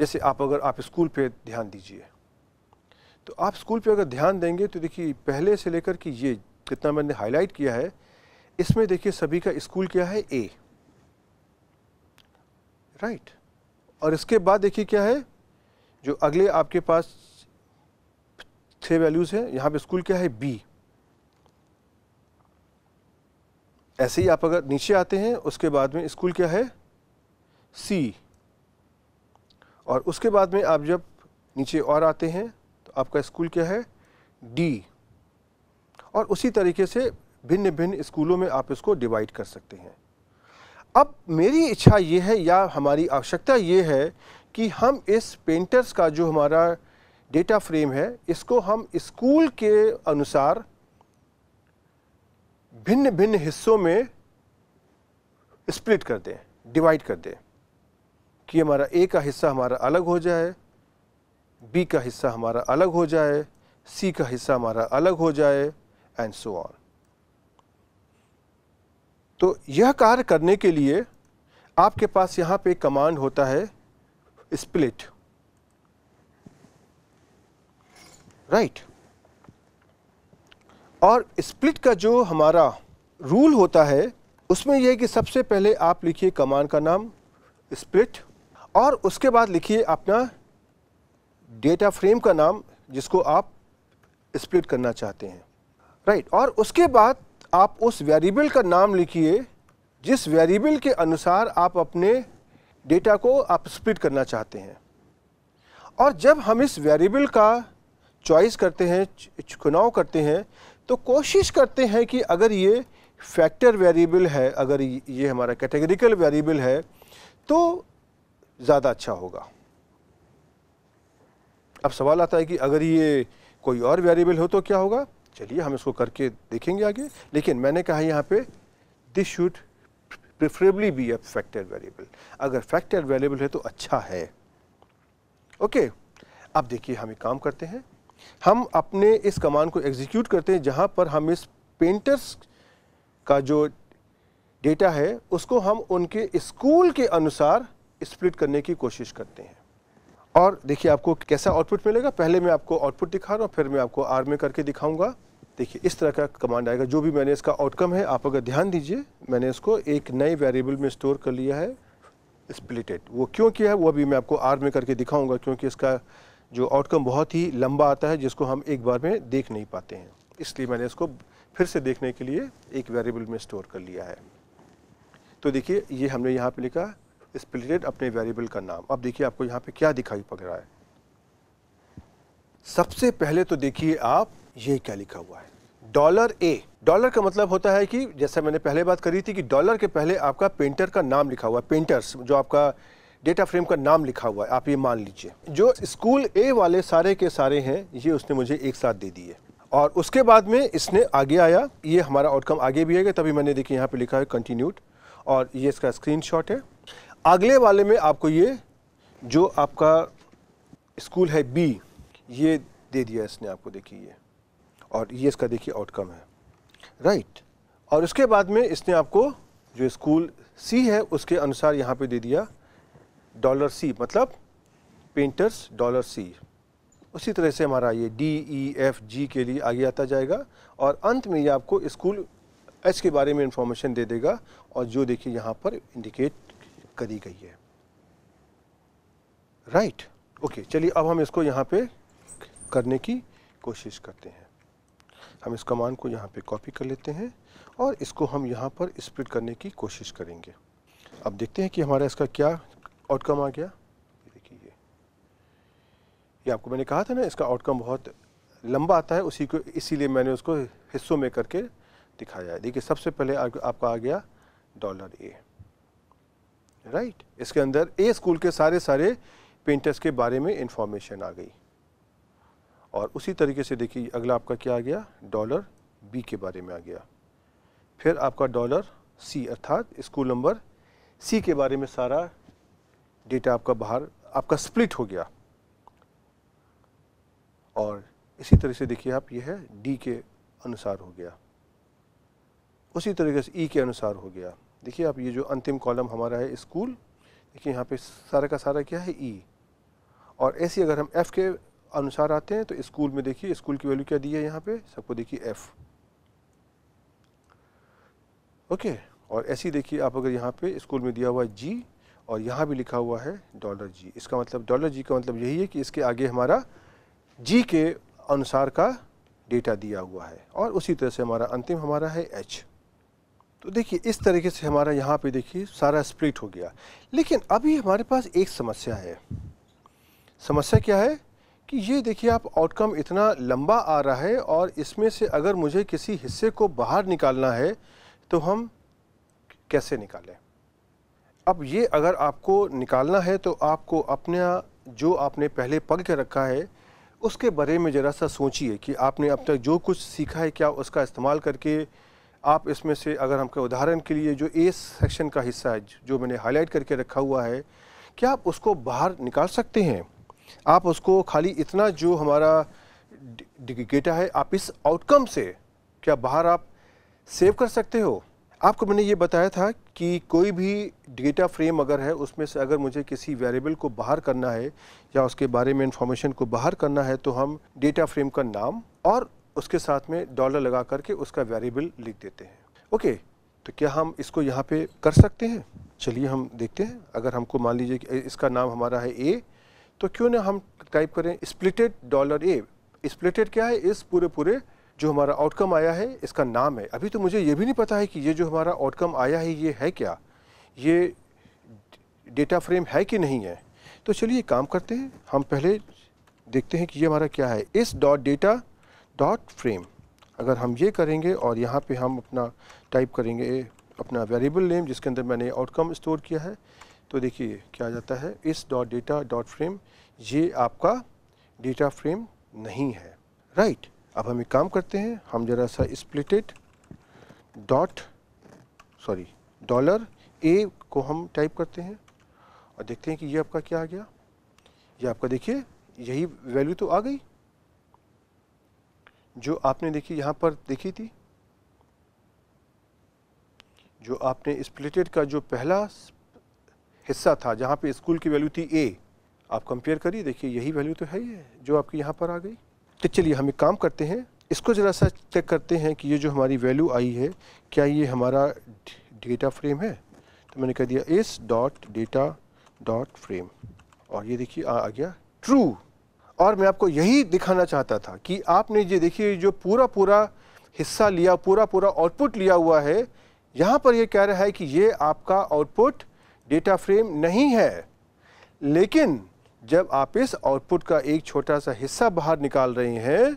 जैसे आप अगर आप स्कूल पे ध्यान दीजिए तो आप स्कूल पे अगर ध्यान देंगे तो देखिए पहले से लेकर कि ये जितना मैंने हाईलाइट किया है इसमें देखिए सभी का स्कूल क्या है ए राइट और इसके बाद देखिए क्या है जो अगले आपके पास छः वैल्यूज़ हैं यहाँ पे स्कूल क्या है बी ऐसे ही आप अगर नीचे आते हैं उसके बाद में स्कूल क्या है सी और उसके बाद में आप जब नीचे और आते हैं तो आपका स्कूल क्या है डी और उसी तरीके से भिन्न भिन्न स्कूलों में आप इसको डिवाइड कर सकते हैं अब मेरी इच्छा ये है या हमारी आवश्यकता ये है कि हम इस पेंटर्स का जो हमारा डेटा फ्रेम है इसको हम स्कूल के अनुसार भिन्न भिन्न हिस्सों में स्प्लिट कर दें डिवाइड कर दें कि हमारा ए का हिस्सा हमारा अलग हो जाए बी का हिस्सा हमारा अलग हो जाए सी का हिस्सा हमारा अलग हो जाए एंड सो ऑन तो यह कार्य करने के लिए आपके पास यहां पे कमांड होता है स्प्लिट राइट और स्प्लिट का जो हमारा रूल होता है उसमें यह कि सबसे पहले आप लिखिए कमांड का नाम स्प्लिट और उसके बाद लिखिए अपना डेटा फ्रेम का नाम जिसको आप स्प्लिट करना चाहते हैं राइट right. और उसके बाद आप उस वेरिएबल का नाम लिखिए जिस वेरिएबल के अनुसार आप अपने डेटा को आप स्प्लिट करना चाहते हैं और जब हम इस वेरिएबल का चॉइस करते हैं चुनाव करते हैं तो कोशिश करते हैं कि अगर ये फैक्टर वेरिएबल है अगर ये हमारा कैटेगरिकल वेरिएबल है तो ज़्यादा अच्छा होगा अब सवाल आता है कि अगर ये कोई और वेरिएबल हो तो क्या होगा चलिए हम इसको करके देखेंगे आगे लेकिन मैंने कहा यहाँ पे this should preferably be a factor variable अगर फैक्टर वेरिएबल है तो अच्छा है ओके okay, अब देखिए हम एक काम करते हैं हम अपने इस कमान को एग्जीक्यूट करते हैं जहाँ पर हम इस पेंटर्स का जो डेटा है उसको हम उनके स्कूल के अनुसार स्प्लिट करने की कोशिश करते हैं और देखिए आपको कैसा आउटपुट मिलेगा पहले मैं आपको आउटपुट दिखा रहा हूँ फिर मैं आपको आर में करके दिखाऊंगा देखिए इस तरह का कमांड आएगा जो भी मैंने इसका आउटकम है आप अगर ध्यान दीजिए मैंने इसको एक नए वेरिएबल में स्टोर कर लिया है स्प्लिटेड वो क्यों किया है वो भी मैं आपको आर में करके दिखाऊंगा क्योंकि इसका जो आउटकम बहुत ही लंबा आता है जिसको हम एक बार में देख नहीं पाते हैं इसलिए मैंने इसको फिर से देखने के लिए एक वेरिएबल में स्टोर कर लिया है तो देखिए ये हमने यहाँ पर लिखा स्प्लिटेड अपने वेरिएबल का नाम अब देखिए आपको यहाँ पर क्या दिखाई पड़ रहा है सबसे पहले तो देखिए आप ये क्या लिखा हुआ है डॉलर ए डॉलर का मतलब होता है कि जैसा मैंने पहले बात करी थी कि डॉलर के पहले आपका पेंटर का नाम लिखा हुआ है पेंटर्स जो आपका डेटा फ्रेम का नाम लिखा हुआ है आप ये मान लीजिए जो स्कूल ए वाले सारे के सारे हैं ये उसने मुझे एक साथ दे दिए और उसके बाद में इसने आगे आया ये हमारा आउटकम आगे भी आएगा तभी मैंने देखिए यहाँ पे लिखा है कंटिन्यूड और ये इसका स्क्रीन है अगले वाले में आपको ये जो आपका स्कूल है बी ये दे दिया इसने आपको देखिए ये और ये इसका देखिए आउटकम है राइट right. और उसके बाद में इसने आपको जो स्कूल सी है उसके अनुसार यहाँ पे दे दिया डॉलर सी मतलब पेंटर्स डॉलर सी उसी तरह से हमारा ये डी ई एफ जी के लिए आगे आता जाएगा और अंत में ये आपको स्कूल एच के बारे में इंफॉर्मेशन दे देगा और जो देखिए यहाँ पर इंडिकेट करी गई है राइट right. ओके okay, चलिए अब हम इसको यहाँ पे करने की कोशिश करते हैं हम इस कमांड को यहाँ पे कॉपी कर लेते हैं और इसको हम यहाँ पर स्प्लिट करने की कोशिश करेंगे अब देखते हैं कि हमारा इसका क्या आउटकम आ गया देखिए ये ये आपको मैंने कहा था ना इसका आउटकम बहुत लंबा आता है उसी को इसीलिए मैंने उसको हिस्सों में करके दिखाया है देखिए सबसे पहले आपका आ गया डॉलर ए राइट इसके अंदर ए स्कूल के सारे सारे पेंटर्स के बारे में इंफॉर्मेशन आ गई और उसी तरीके से देखिए अगला आपका क्या आ गया डॉलर बी के बारे में आ गया फिर आपका डॉलर सी अर्थात स्कूल नंबर सी के बारे में सारा डेटा आपका बाहर आपका स्प्लिट हो गया और इसी तरह से देखिए आप यह है डी के अनुसार हो गया उसी तरीके से ई के अनुसार हो गया देखिए आप ये जो अंतिम कॉलम हमारा है स्कूल देखिए यहाँ पे सारा का सारा क्या है ई और ऐसे अगर हम एफ़ के अनुसार आते हैं तो स्कूल में देखिए स्कूल की वैल्यू क्या दी है यहाँ पे सबको देखिए एफ ओके और ऐसी देखिए आप अगर यहाँ पे स्कूल में दिया हुआ है जी और यहाँ भी लिखा हुआ है डॉलर जी इसका मतलब डॉलर जी का मतलब यही है कि इसके आगे हमारा जी के अनुसार का डेटा दिया हुआ है और उसी तरह से हमारा अंतिम हमारा है एच तो देखिए इस तरीके से हमारा यहाँ पे देखिए सारा स्प्लिट हो गया लेकिन अभी हमारे पास एक समस्या है समस्या क्या है कि ये देखिए आप आउटकम इतना लंबा आ रहा है और इसमें से अगर मुझे किसी हिस्से को बाहर निकालना है तो हम कैसे निकालें अब ये अगर आपको निकालना है तो आपको अपने जो आपने पहले पढ़ के रखा है उसके बारे में ज़रा सा सोचिए कि आपने अब तक जो कुछ सीखा है क्या उसका इस्तेमाल करके आप इसमें से अगर हमको उदाहरण के लिए जो ए सेक्शन का हिस्सा है जो मैंने हाईलाइट करके रखा हुआ है क्या आप उसको बाहर निकाल सकते हैं आप उसको खाली इतना जो हमारा डेटा है आप इस आउटकम से क्या बाहर आप सेव कर सकते हो आपको मैंने ये बताया था कि कोई भी डेटा फ्रेम अगर है उसमें से अगर मुझे किसी वेरिएबल को बाहर करना है या उसके बारे में इंफॉर्मेशन को बाहर करना है तो हम डेटा फ्रेम का नाम और उसके साथ में डॉलर लगा करके उसका वेरिएबल लिख देते हैं ओके तो क्या हम इसको यहाँ पे कर सकते हैं चलिए हम देखते हैं अगर हमको मान लीजिए कि इसका नाम हमारा है ए तो क्यों ना हम टाइप करें स्प्लिटेड डॉलर ए स्प्लिटेड क्या है इस पूरे पूरे जो हमारा आउटकम आया है इसका नाम है अभी तो मुझे ये भी नहीं पता है कि ये जो हमारा आउटकम आया है ये है क्या ये डेटा फ्रेम है कि नहीं है तो चलिए काम करते हैं हम पहले देखते हैं कि ये हमारा क्या है इस डॉट डेटा डॉट फ्रेम अगर हम ये करेंगे और यहाँ पे हम अपना टाइप करेंगे अपना वेरिएबल नेम जिसके अंदर मैंने आउटकम स्टोर किया है तो देखिए क्या जाता है इस डॉट डेटा डॉट फ्रेम ये आपका डेटा फ्रेम नहीं है राइट right. अब हम एक काम करते हैं हम जरा सा splitted dot sorry dollar A को हम टाइप करते हैं और देखते हैं कि ये आपका क्या आ गया ये आपका देखिए यही वैल्यू तो आ गई जो आपने देखी यहाँ पर देखी थी जो आपने स्प्लिटेड का जो पहला हिस्सा था जहाँ पे स्कूल की वैल्यू थी ए आप कंपेयर करिए देखिए यही वैल्यू तो है ही है जो आपकी यहाँ पर आ गई तो चलिए हम एक काम करते हैं इसको ज़रा सा चेक करते हैं कि ये जो हमारी वैल्यू आई है क्या ये हमारा डेटा फ्रेम है तो मैंने कह दिया S dot data dot frame और ये देखिए आ, आ गया ट्रू और मैं आपको यही दिखाना चाहता था कि आपने ये देखिए जो पूरा पूरा हिस्सा लिया पूरा पूरा आउटपुट लिया हुआ है यहाँ पर ये कह रहा है कि ये आपका आउटपुट डेटा फ्रेम नहीं है लेकिन जब आप इस आउटपुट का एक छोटा सा हिस्सा बाहर निकाल रहे हैं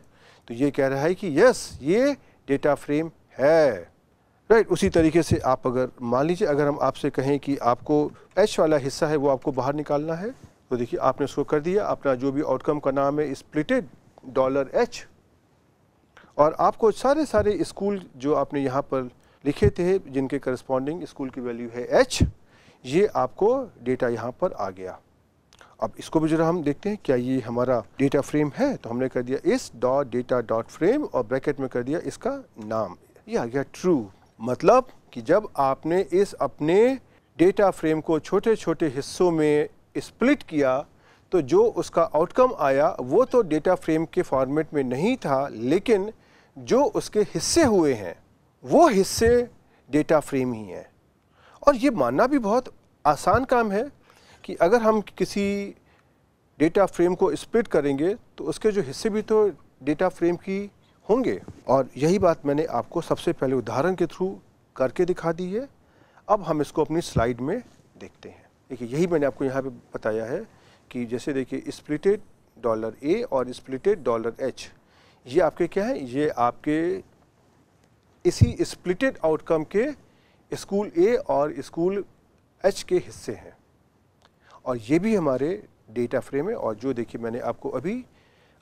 तो ये कह रहा है कि यस ये डेटा फ्रेम है राइट right, उसी तरीके से आप अगर मान लीजिए अगर हम आपसे कहें कि आपको एच वाला हिस्सा है वो आपको बाहर निकालना है तो देखिए आपने उसको कर दिया अपना जो भी आउटकम का नाम है स्प्लिटेड डॉलर एच और आपको सारे सारे स्कूल जो आपने यहाँ पर लिखे थे जिनके करस्पॉन्डिंग स्कूल की वैल्यू है एच ये आपको डेटा यहाँ पर आ गया अब इसको भी जरा हम देखते हैं क्या ये हमारा डेटा फ्रेम है तो हमने कर दिया इस डॉट डेटा डॉट फ्रेम और ब्रैकेट में कर दिया इसका नाम ये आ गया ट्रू मतलब कि जब आपने इस अपने डेटा फ्रेम को छोटे छोटे हिस्सों में स्प्लिट किया तो जो उसका आउटकम आया वो तो डेटा फ्रेम के फॉर्मेट में नहीं था लेकिन जो उसके हिस्से हुए हैं वो हिस्से डेटा फ्रेम ही हैं और ये मानना भी बहुत आसान काम है कि अगर हम किसी डेटा फ्रेम को स्प्लिट करेंगे तो उसके जो हिस्से भी तो डेटा फ्रेम की होंगे और यही बात मैंने आपको सबसे पहले उदाहरण के थ्रू करके दिखा दी है अब हम इसको अपनी स्लाइड में देखते हैं देखिए यही मैंने आपको यहाँ पे बताया है कि जैसे देखिए स्प्लिटेड डॉलर ए और स्प्लिटेड डॉलर एच ये आपके क्या है ये आपके इसी स्प्लिटेड आउटकम के स्कूल ए और स्कूल एच के हिस्से हैं और ये भी हमारे डेटा फ्रेम है और जो देखिए मैंने आपको अभी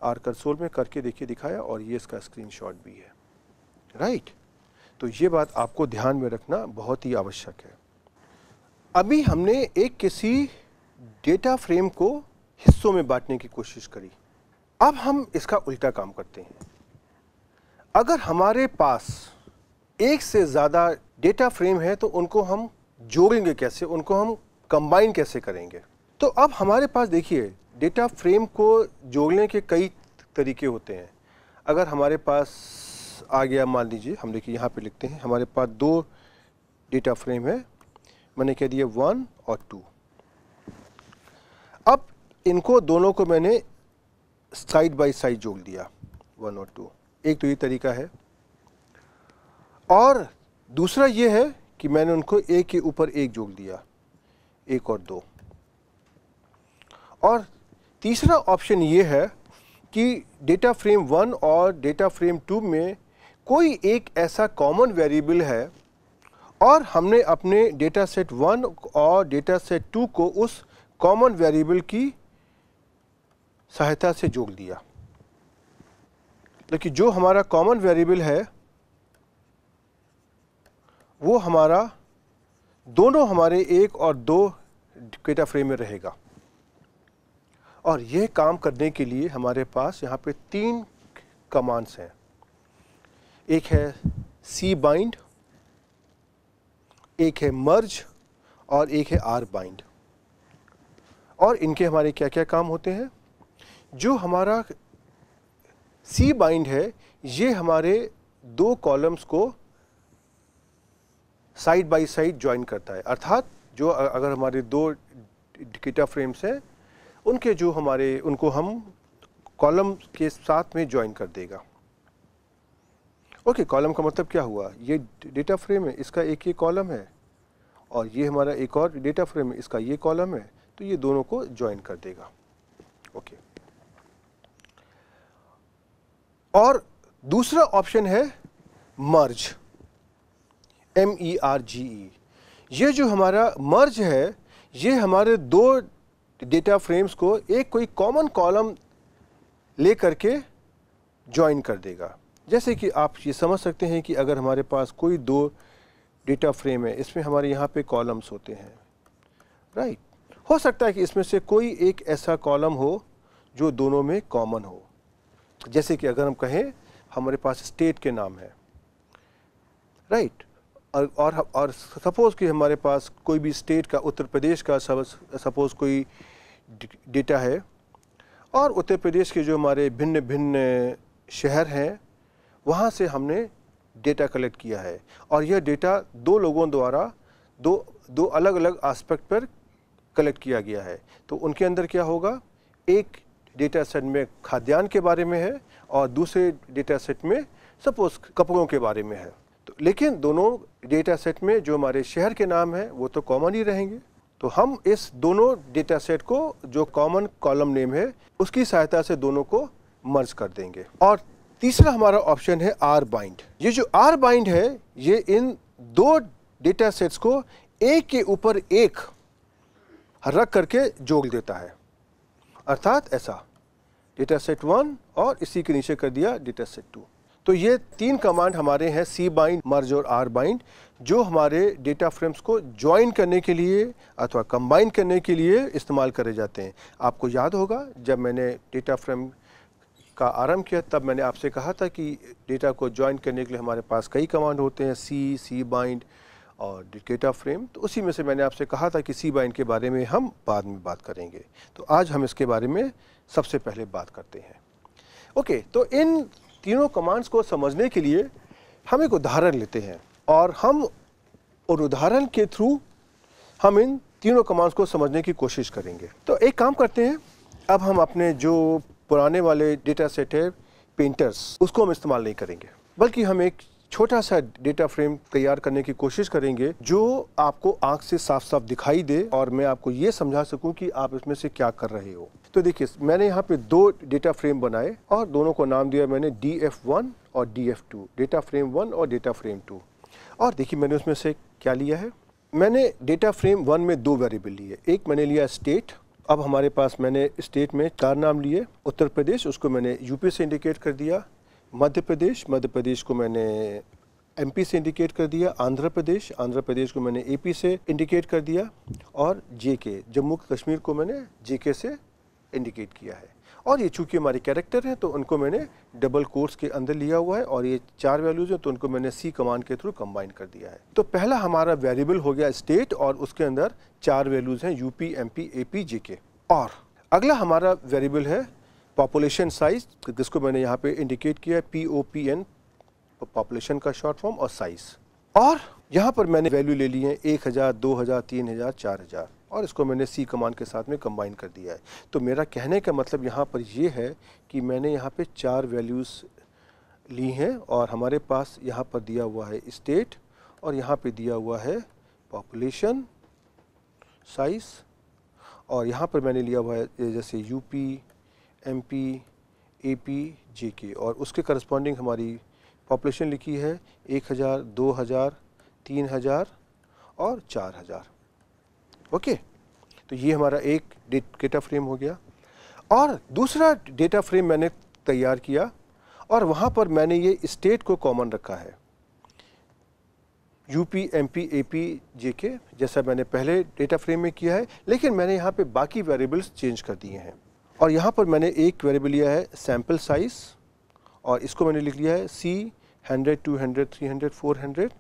आर कंसोल में करके देखिए दिखाया और ये इसका स्क्रीनशॉट भी है राइट तो ये बात आपको ध्यान में रखना बहुत ही आवश्यक है अभी हमने एक किसी डेटा फ्रेम को हिस्सों में बांटने की कोशिश करी अब हम इसका उल्टा काम करते हैं अगर हमारे पास एक से ज़्यादा डेटा फ्रेम है तो उनको हम जोड़ेंगे कैसे उनको हम कंबाइन कैसे करेंगे तो अब हमारे पास देखिए डेटा फ्रेम को जोड़ने के कई तरीके होते हैं अगर हमारे पास आ गया मान लीजिए हम देखिए यहाँ पे लिखते हैं हमारे पास दो डेटा फ्रेम है मैंने कह दिया वन और टू अब इनको दोनों को मैंने साइड बाय साइड जोड़ दिया वन और टू एक तो ये तरीका है और दूसरा ये है कि मैंने उनको एक के ऊपर एक जोड़ दिया एक और दो और तीसरा ऑप्शन ये है कि डेटा फ्रेम वन और डेटा फ्रेम टू में कोई एक ऐसा कॉमन वेरिएबल है और हमने अपने डेटा सेट वन और डेटा सेट टू को उस कॉमन वेरिएबल की सहायता से जोड़ दिया लेकिन जो हमारा कॉमन वेरिएबल है वो हमारा दोनों हमारे एक और दो डेटा फ्रेम में रहेगा और यह काम करने के लिए हमारे पास यहाँ पे तीन कमांड्स हैं एक है सी बाइंड एक है मर्ज और एक है आर बाइंड और इनके हमारे क्या क्या काम होते हैं जो हमारा सी बाइंड है ये हमारे दो कॉलम्स को साइड बाय साइड ज्वाइन करता है अर्थात जो अगर हमारे दो डेटा फ्रेम्स हैं उनके जो हमारे उनको हम कॉलम के साथ में ज्वाइन कर देगा ओके okay, कॉलम का मतलब क्या हुआ ये डेटा फ्रेम है इसका एक ये कॉलम है और ये हमारा एक और डेटा फ्रेम है इसका ये कॉलम है तो ये दोनों को ज्वाइन कर देगा ओके okay. और दूसरा ऑप्शन है मर्ज एम ई आर जी ई ये जो हमारा मर्ज है ये हमारे दो डेटा फ्रेम्स को एक कोई कॉमन कॉलम ले करके ज्वाइन कर देगा जैसे कि आप ये समझ सकते हैं कि अगर हमारे पास कोई दो डेटा फ्रेम है इसमें हमारे यहाँ पे कॉलम्स होते हैं राइट right. हो सकता है कि इसमें से कोई एक ऐसा कॉलम हो जो दोनों में कॉमन हो जैसे कि अगर हम कहें हमारे पास स्टेट के नाम है राइट और और, सपोज़ कि हमारे पास कोई भी स्टेट का उत्तर प्रदेश का सपोज़ कोई डेटा है और उत्तर प्रदेश के जो हमारे भिन्न भिन्न शहर हैं वहाँ से हमने डेटा कलेक्ट किया है और यह डेटा दो लोगों द्वारा दो दो अलग अलग आस्पेक्ट पर कलेक्ट किया गया है तो उनके अंदर क्या होगा एक डेटा सेट में खाद्यान्न के बारे में है और दूसरे डेटा सेट में सपोज कपड़ों के बारे में है तो लेकिन दोनों डेटा सेट में जो हमारे शहर के नाम हैं वो तो कॉमन ही रहेंगे तो हम इस दोनों डेटा सेट को जो कॉमन कॉलम नेम है उसकी सहायता से दोनों को मर्ज कर देंगे और तीसरा हमारा ऑप्शन है आर बाइंड ये जो आर बाइंड है ये इन दो डेटा सेट्स को एक के ऊपर एक रख करके जोड़ देता है अर्थात ऐसा डेटा सेट वन और इसी के नीचे कर दिया डेटा सेट टू तो ये तीन कमांड हमारे हैं सी बाइंड मर्ज और आर बाइंड जो हमारे डेटा फ्रेम्स को ज्वाइन करने के लिए अथवा कंबाइन करने के लिए इस्तेमाल करे जाते हैं आपको याद होगा जब मैंने डेटा फ्रेम का आरंभ किया तब मैंने आपसे कहा था कि डेटा को ज्वाइन करने के लिए हमारे पास कई कमांड होते हैं सी सी बाइंड और डेटा फ्रेम तो उसी में से मैंने आपसे कहा था कि सी बाइंड के बारे में हम बाद में बात करेंगे तो आज हम इसके बारे में सबसे पहले बात करते हैं ओके तो इन तीनों कमांड्स को समझने के लिए हम एक उदाहरण लेते हैं और हम और उदाहरण के थ्रू हम इन तीनों कमांड्स को समझने की कोशिश करेंगे तो एक काम करते हैं अब हम अपने जो पुराने वाले डेटा सेट है पेंटर्स उसको हम इस्तेमाल नहीं करेंगे बल्कि हम एक छोटा सा डेटा फ्रेम तैयार करने की कोशिश करेंगे जो आपको आंख से साफ साफ दिखाई दे और मैं आपको ये समझा सकूं कि आप इसमें से क्या कर रहे हो तो देखिए मैंने यहाँ पे दो डेटा फ्रेम बनाए और दोनों को नाम दिया मैंने डी एफ वन और D F two data frame one और डेटा फ्रेम टू और देखिए मैंने उसमें से क्या लिया है मैंने डेटा फ्रेम वन में दो वेरिएबल लिए एक मैंने लिया स्टेट अब हमारे पास मैंने स्टेट में चार नाम लिए उत्तर प्रदेश उसको मैंने यूपी से इंडिकेट कर दिया मध्य प्रदेश मध्य प्रदेश को मैंने एमपी से इंडिकेट कर दिया आंध्र प्रदेश आंध्र प्रदेश को मैंने एपी से इंडिकेट कर दिया और जेके जम्मू कश्मीर को मैंने जेके से इंडिकेट किया है और ये चूंकि हमारे कैरेक्टर हैं तो उनको मैंने डबल कोर्स के अंदर लिया हुआ है और ये चार वैल्यूज़ हैं तो उनको मैंने सी कमांड के थ्रू कंबाइन कर दिया है तो पहला हमारा वेरिएबल हो गया स्टेट और उसके अंदर चार वैल्यूज़ हैं यूपी एमपी एपी जेके और अगला हमारा वेरिएबल है पॉपुलेशन साइज जिसको मैंने यहाँ पे इंडिकेट किया है P O P N population का शॉर्ट फॉर्म और साइज और यहाँ पर मैंने वैल्यू ले ली है एक हज़ार दो हज़ार तीन हज़ार चार हज़ार और इसको मैंने सी कमांड के साथ में कंबाइन कर दिया है तो मेरा कहने का मतलब यहाँ पर यह है कि मैंने यहाँ पे चार वैल्यूज़ ली हैं और हमारे पास यहाँ पर दिया हुआ है स्टेट और यहाँ पे दिया हुआ है पॉपुलेशन साइज़ और यहाँ पर मैंने लिया हुआ है जैसे UP M P A P J K और उसके करस्पॉन्डिंग हमारी पॉपुलेशन लिखी है एक हज़ार दो हज़ार तीन हज़ार और चार हज़ार ओके तो ये हमारा एक डेटा फ्रेम हो गया और दूसरा डेटा फ्रेम मैंने तैयार किया और वहाँ पर मैंने ये स्टेट को कॉमन रखा है यूपी एमपी एपी जेके जैसा मैंने पहले डेटा फ्रेम में किया है लेकिन मैंने यहाँ पे बाकी वेरिएबल्स चेंज कर दिए हैं और यहाँ पर मैंने एक वेरिएबल लिया है सैम्पल साइज़ और इसको मैंने लिख लिया है C hundred two hundred three hundred four hundred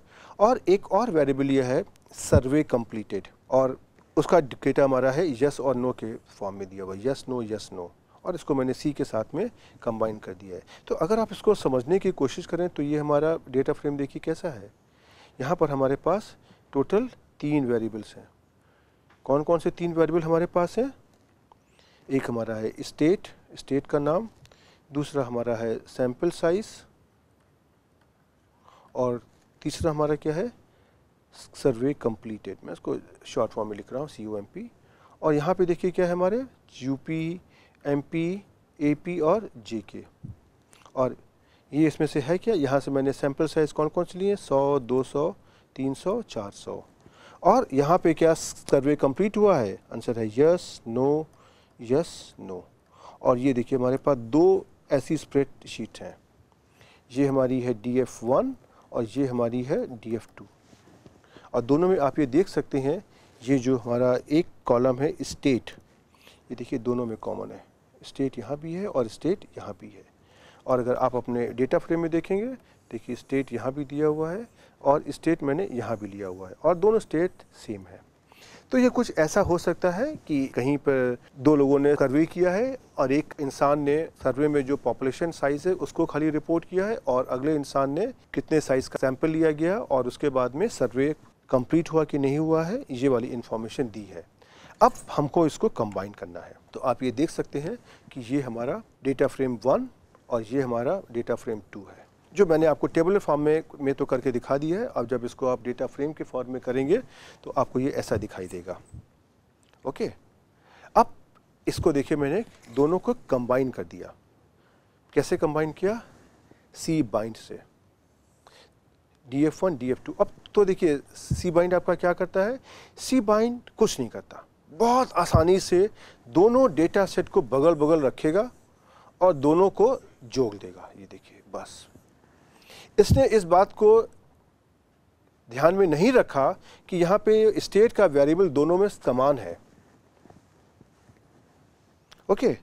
और एक और वेरिएबल लिया है सर्वे कम्प्लीटेड और उसका डेटा हमारा है यस और नो के फॉर्म में दिया हुआ यस नो यस नो और इसको मैंने सी के साथ में कंबाइन कर दिया है तो अगर आप इसको समझने की कोशिश करें तो ये हमारा डेटा फ्रेम देखिए कैसा है यहाँ पर हमारे पास टोटल तीन वेरिएबल्स हैं कौन कौन से तीन वेरिएबल हमारे पास हैं एक हमारा है स्टेट स्टेट का नाम दूसरा हमारा है सैम्पल साइज और तीसरा हमारा क्या है सर्वे कंप्लीटेड मैं इसको शॉर्ट फॉर्म में लिख रहा हूँ सी ओ एम पी और यहाँ पे देखिए क्या है हमारे U P M P A P और जे के और ये इसमें से है क्या यहाँ से मैंने सैम्पल साइज़ कौन कौन से लिए सौ दो सौ तीन सौ चार सौ और यहाँ पे क्या सर्वे कंप्लीट हुआ है आंसर है यस नो यस नो और ये देखिए हमारे पास दो ऐसी स्प्रेड शीट हैं ये हमारी है डी एफ वन और ये हमारी है डी एफ टू और दोनों में आप ये देख सकते हैं ये जो हमारा एक कॉलम है स्टेट ये देखिए दोनों में कॉमन है स्टेट यहाँ भी है और स्टेट यहाँ भी है और अगर आप अपने डेटा फ्रेम में देखेंगे देखिए स्टेट यहाँ भी दिया हुआ है और स्टेट मैंने यहाँ भी लिया हुआ है और दोनों स्टेट सेम है तो ये कुछ ऐसा हो सकता है कि कहीं पर दो लोगों ने सर्वे किया है और एक इंसान ने सर्वे में जो पॉपुलेशन साइज है उसको खाली रिपोर्ट किया है और अगले इंसान ने कितने साइज का सैंपल लिया गया और उसके बाद में सर्वे कंप्लीट हुआ कि नहीं हुआ है ये वाली इंफॉर्मेशन दी है अब हमको इसको कंबाइन करना है तो आप ये देख सकते हैं कि ये हमारा डेटा फ्रेम वन और ये हमारा डेटा फ्रेम टू है जो मैंने आपको टेबल फॉर्म में में तो करके दिखा दिया है अब जब इसको आप डेटा फ्रेम के फॉर्म में करेंगे तो आपको ये ऐसा दिखाई देगा ओके अब इसको देखिए मैंने दोनों को कंबाइन कर दिया कैसे कंबाइन किया सी बाइंड से D F one D F two अब तो देखिए सी बाइंड आपका क्या करता है सी बाइंड कुछ नहीं करता बहुत आसानी से दोनों डेटा सेट को बगल बगल रखेगा और दोनों को जोड़ देगा ये देखिए बस इसने इस बात को ध्यान में नहीं रखा कि यहाँ पे स्टेट का वेरिएबल दोनों में समान है ओके okay.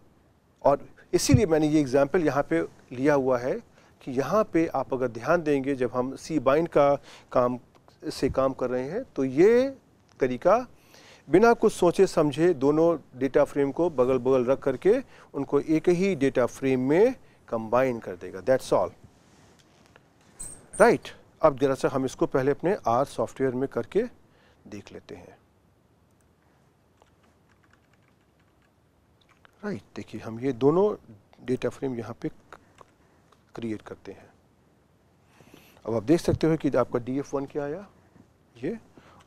और इसीलिए मैंने ये एग्ज़ाम्पल यहाँ पे लिया हुआ है कि यहाँ पे आप अगर ध्यान देंगे जब हम सी बाइंड का काम से काम कर रहे हैं तो ये तरीका बिना कुछ सोचे समझे दोनों डेटा फ्रेम को बगल बगल रख करके उनको एक ही डेटा फ्रेम में कंबाइन कर देगा दैट्स ऑल राइट अब अब दरअसल हम इसको पहले अपने आर सॉफ्टवेयर में करके देख लेते हैं राइट right. देखिए हम ये दोनों डेटा फ्रेम यहाँ पे क्रिएट करते हैं अब आप देख सकते हो कि आपका डी एफ वन क्या आया ये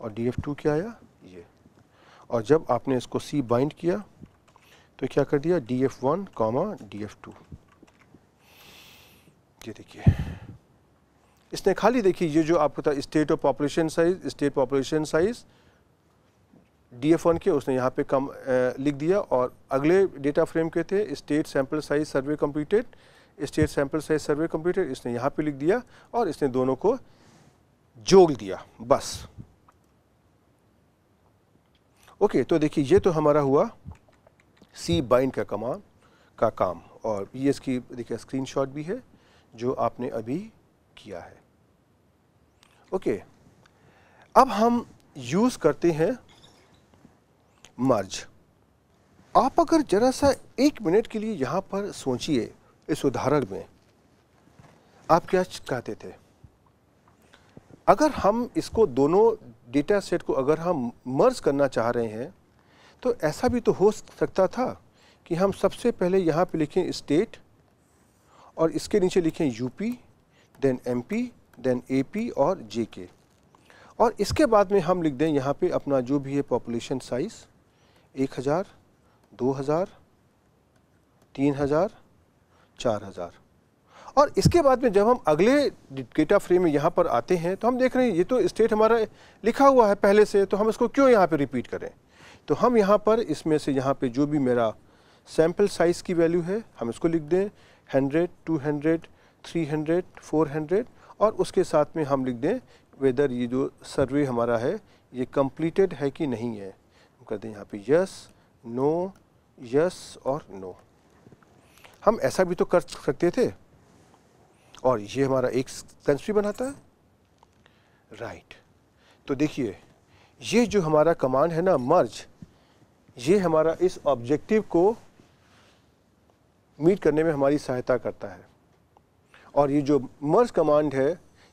और डी एफ टू क्या आया ये और जब आपने इसको सी बाइंड किया तो क्या कर दिया D F one comma D F two ये देखिए इसने खाली देखिए ये जो आपको था state of population size state population size D F one के उसने यहाँ पे कम लिख दिया और अगले डेटा फ्रेम के थे state sample size survey completed state sample size survey completed इसने यहाँ पे लिख दिया और इसने दोनों को जोग दिया बस ओके तो देखिए ये तो हमारा हुआ सी बाइंड का कमान का काम और ये इसकी देखिए स्क्रीनशॉट भी है जो आपने अभी किया है ओके अब हम यूज़ करते हैं मर्ज आप अगर ज़रा सा एक मिनट के लिए यहां पर सोचिए इस उदाहरण में आप क्या कहते थे अगर हम इसको दोनों डेटा सेट को अगर हम मर्ज करना चाह रहे हैं तो ऐसा भी तो हो सकता था कि हम सबसे पहले यहाँ पे लिखें स्टेट और इसके नीचे लिखें UP then M P then A P और जे के और इसके बाद में हम लिख दें यहाँ पे अपना जो भी है पॉपुलेशन साइज़ एक हज़ार दो हज़ार तीन हज़ार चार हज़ार और इसके बाद में जब हम अगले डेटा फ्रेम में यहाँ पर आते हैं तो हम देख रहे हैं ये तो स्टेट हमारा लिखा हुआ है पहले से तो हम इसको क्यों यहाँ पे रिपीट करें तो हम यहाँ पर इसमें से यहाँ पे जो भी मेरा सैम्पल साइज़ की वैल्यू है हम इसको लिख दें हंड्रेड टू हंड्रेड 300, 400 और उसके साथ में हम लिख दें वेदर ये जो सर्वे हमारा है ये कंप्लीटेड है कि नहीं है हम कर दें यहाँ पे यस नो यस और नो हम ऐसा भी तो कर सकते थे और ये हमारा एक सेंस भी बनाता है राइट तो देखिए ये जो हमारा कमांड है ना मर्ज ये हमारा इस ऑब्जेक्टिव को मीट करने में हमारी सहायता करता है और ये जो मर्ज कमांड है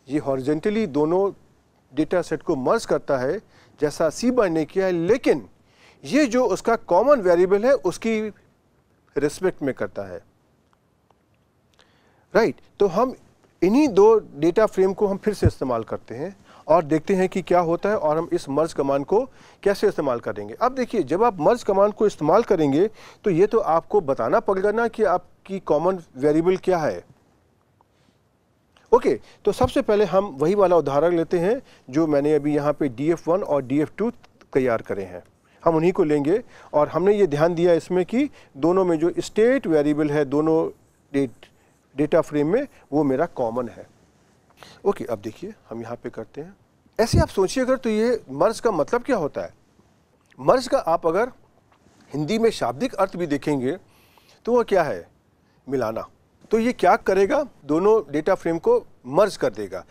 ये हॉर्जेंटली दोनों डेटा सेट को मर्ज करता है जैसा सी बाय ने किया है लेकिन ये जो उसका कॉमन वेरिएबल है उसकी रिस्पेक्ट में करता है राइट right, तो हम इन्हीं दो डेटा फ्रेम को हम फिर से इस्तेमाल करते हैं और देखते हैं कि क्या होता है और हम इस मर्ज कमांड को कैसे इस्तेमाल करेंगे अब देखिए जब आप मर्ज कमांड को इस्तेमाल करेंगे तो ये तो आपको बताना पड़ेगा ना कि आपकी कॉमन वेरिएबल क्या है ओके okay, तो सबसे पहले हम वही वाला उदाहरण लेते हैं जो मैंने अभी यहाँ पे डी एफ वन और डी एफ टू तैयार करे हैं हम उन्हीं को लेंगे और हमने ये ध्यान दिया इसमें कि दोनों में जो स्टेट वेरिएबल है दोनों डेट डेटा फ्रेम में वो मेरा कॉमन है ओके okay, अब देखिए हम यहाँ पे करते हैं ऐसे आप सोचिए अगर तो ये मर्ज का मतलब क्या होता है मर्ज का आप अगर हिंदी में शाब्दिक अर्थ भी देखेंगे तो वह क्या है मिलाना तो ये क्या करेगा दोनों डेटा फ्रेम को मर्ज कर देगा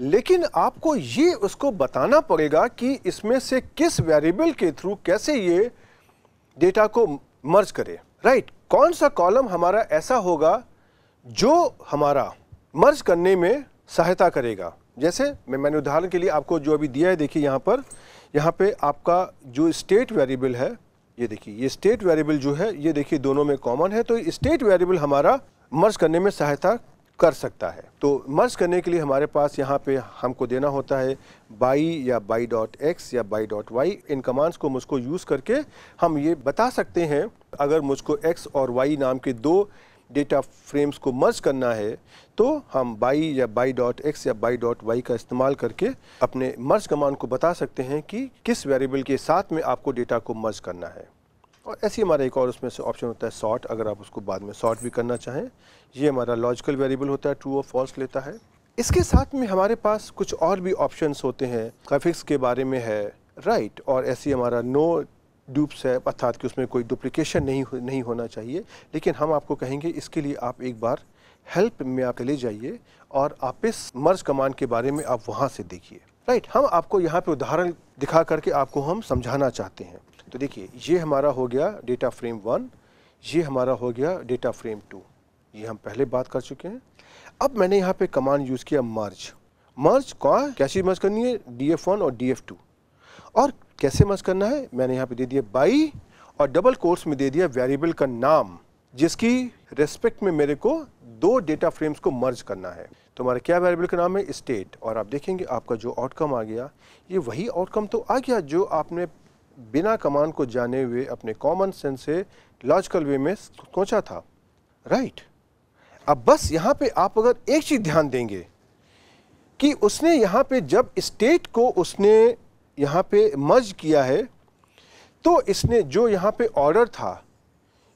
लेकिन आपको ये उसको बताना पड़ेगा कि इसमें से किस वेरिएबल के थ्रू कैसे ये डेटा को मर्ज करे राइट right. कौन सा कॉलम हमारा ऐसा होगा जो हमारा मर्ज करने में सहायता करेगा जैसे मैं मैंने उदाहरण के लिए आपको जो अभी दिया है देखिए यहाँ पर यहाँ पे आपका जो स्टेट वेरिएबल है ये देखिए ये स्टेट वेरिएबल जो है ये देखिए दोनों में कॉमन है तो स्टेट वेरिएबल हमारा मर्ज करने में सहायता कर सकता है तो मर्ज करने के लिए हमारे पास यहाँ पे हमको देना होता है बाई या बाई डॉट एक्स या बाई डॉट वाई इन कमांड्स को मुझको यूज़ करके हम ये बता सकते हैं अगर मुझको एक्स और वाई नाम के दो डेटा फ्रेम्स को मर्ज करना है तो हम बाई या बाई डॉट एक्स या बाई डॉट वाई का इस्तेमाल करके अपने मर्ज कमांड को बता सकते हैं कि किस वेरिएबल के साथ में आपको डेटा को मर्ज करना है और ऐसे ही हमारा एक और उसमें से ऑप्शन होता है सॉर्ट अगर आप उसको बाद में सॉर्ट भी करना चाहें ये हमारा लॉजिकल वेरिएबल होता है ट्रू और फॉल्स लेता है इसके साथ में हमारे पास कुछ और भी ऑप्शंस होते हैं कफिक्स के बारे में है राइट right, और ऐसे हमारा नो डूप्स है अर्थात कि उसमें कोई डुप्लिकेशन नहीं हो, नहीं होना चाहिए लेकिन हम आपको कहेंगे इसके लिए आप एक बार हेल्प में आप ले जाइए और आप इस मर्ज कमांड के बारे में आप वहाँ से देखिए राइट right, हम आपको यहाँ पे उदाहरण दिखा करके आपको हम समझाना चाहते हैं तो देखिए ये हमारा हो गया डेटा फ्रेम वन ये हमारा हो गया डेटा फ्रेम टू ये हम पहले बात कर चुके हैं अब मैंने यहाँ पे कमांड यूज़ किया मर्ज मर्ज कौन कैसे मर्ज करनी है डी एफ वन और डी एफ टू और कैसे मर्ज करना है मैंने यहाँ पे दे दिया बाई और डबल कोर्स में दे दिया वेरिएबल का नाम जिसकी रेस्पेक्ट में मेरे को दो डेटा फ्रेम्स को मर्ज करना है तो हमारा क्या वेरिएबल का नाम है स्टेट और आप देखेंगे आपका जो आउटकम आ गया ये वही आउटकम तो आ गया जो आपने बिना कमान को जाने हुए अपने कॉमन सेंस से लॉजिकल वे में सोचा था राइट अब बस यहां पे आप अगर एक चीज़ ध्यान देंगे कि उसने यहां पे जब स्टेट को उसने यहां पे मर्ज किया है तो इसने जो यहां पे ऑर्डर था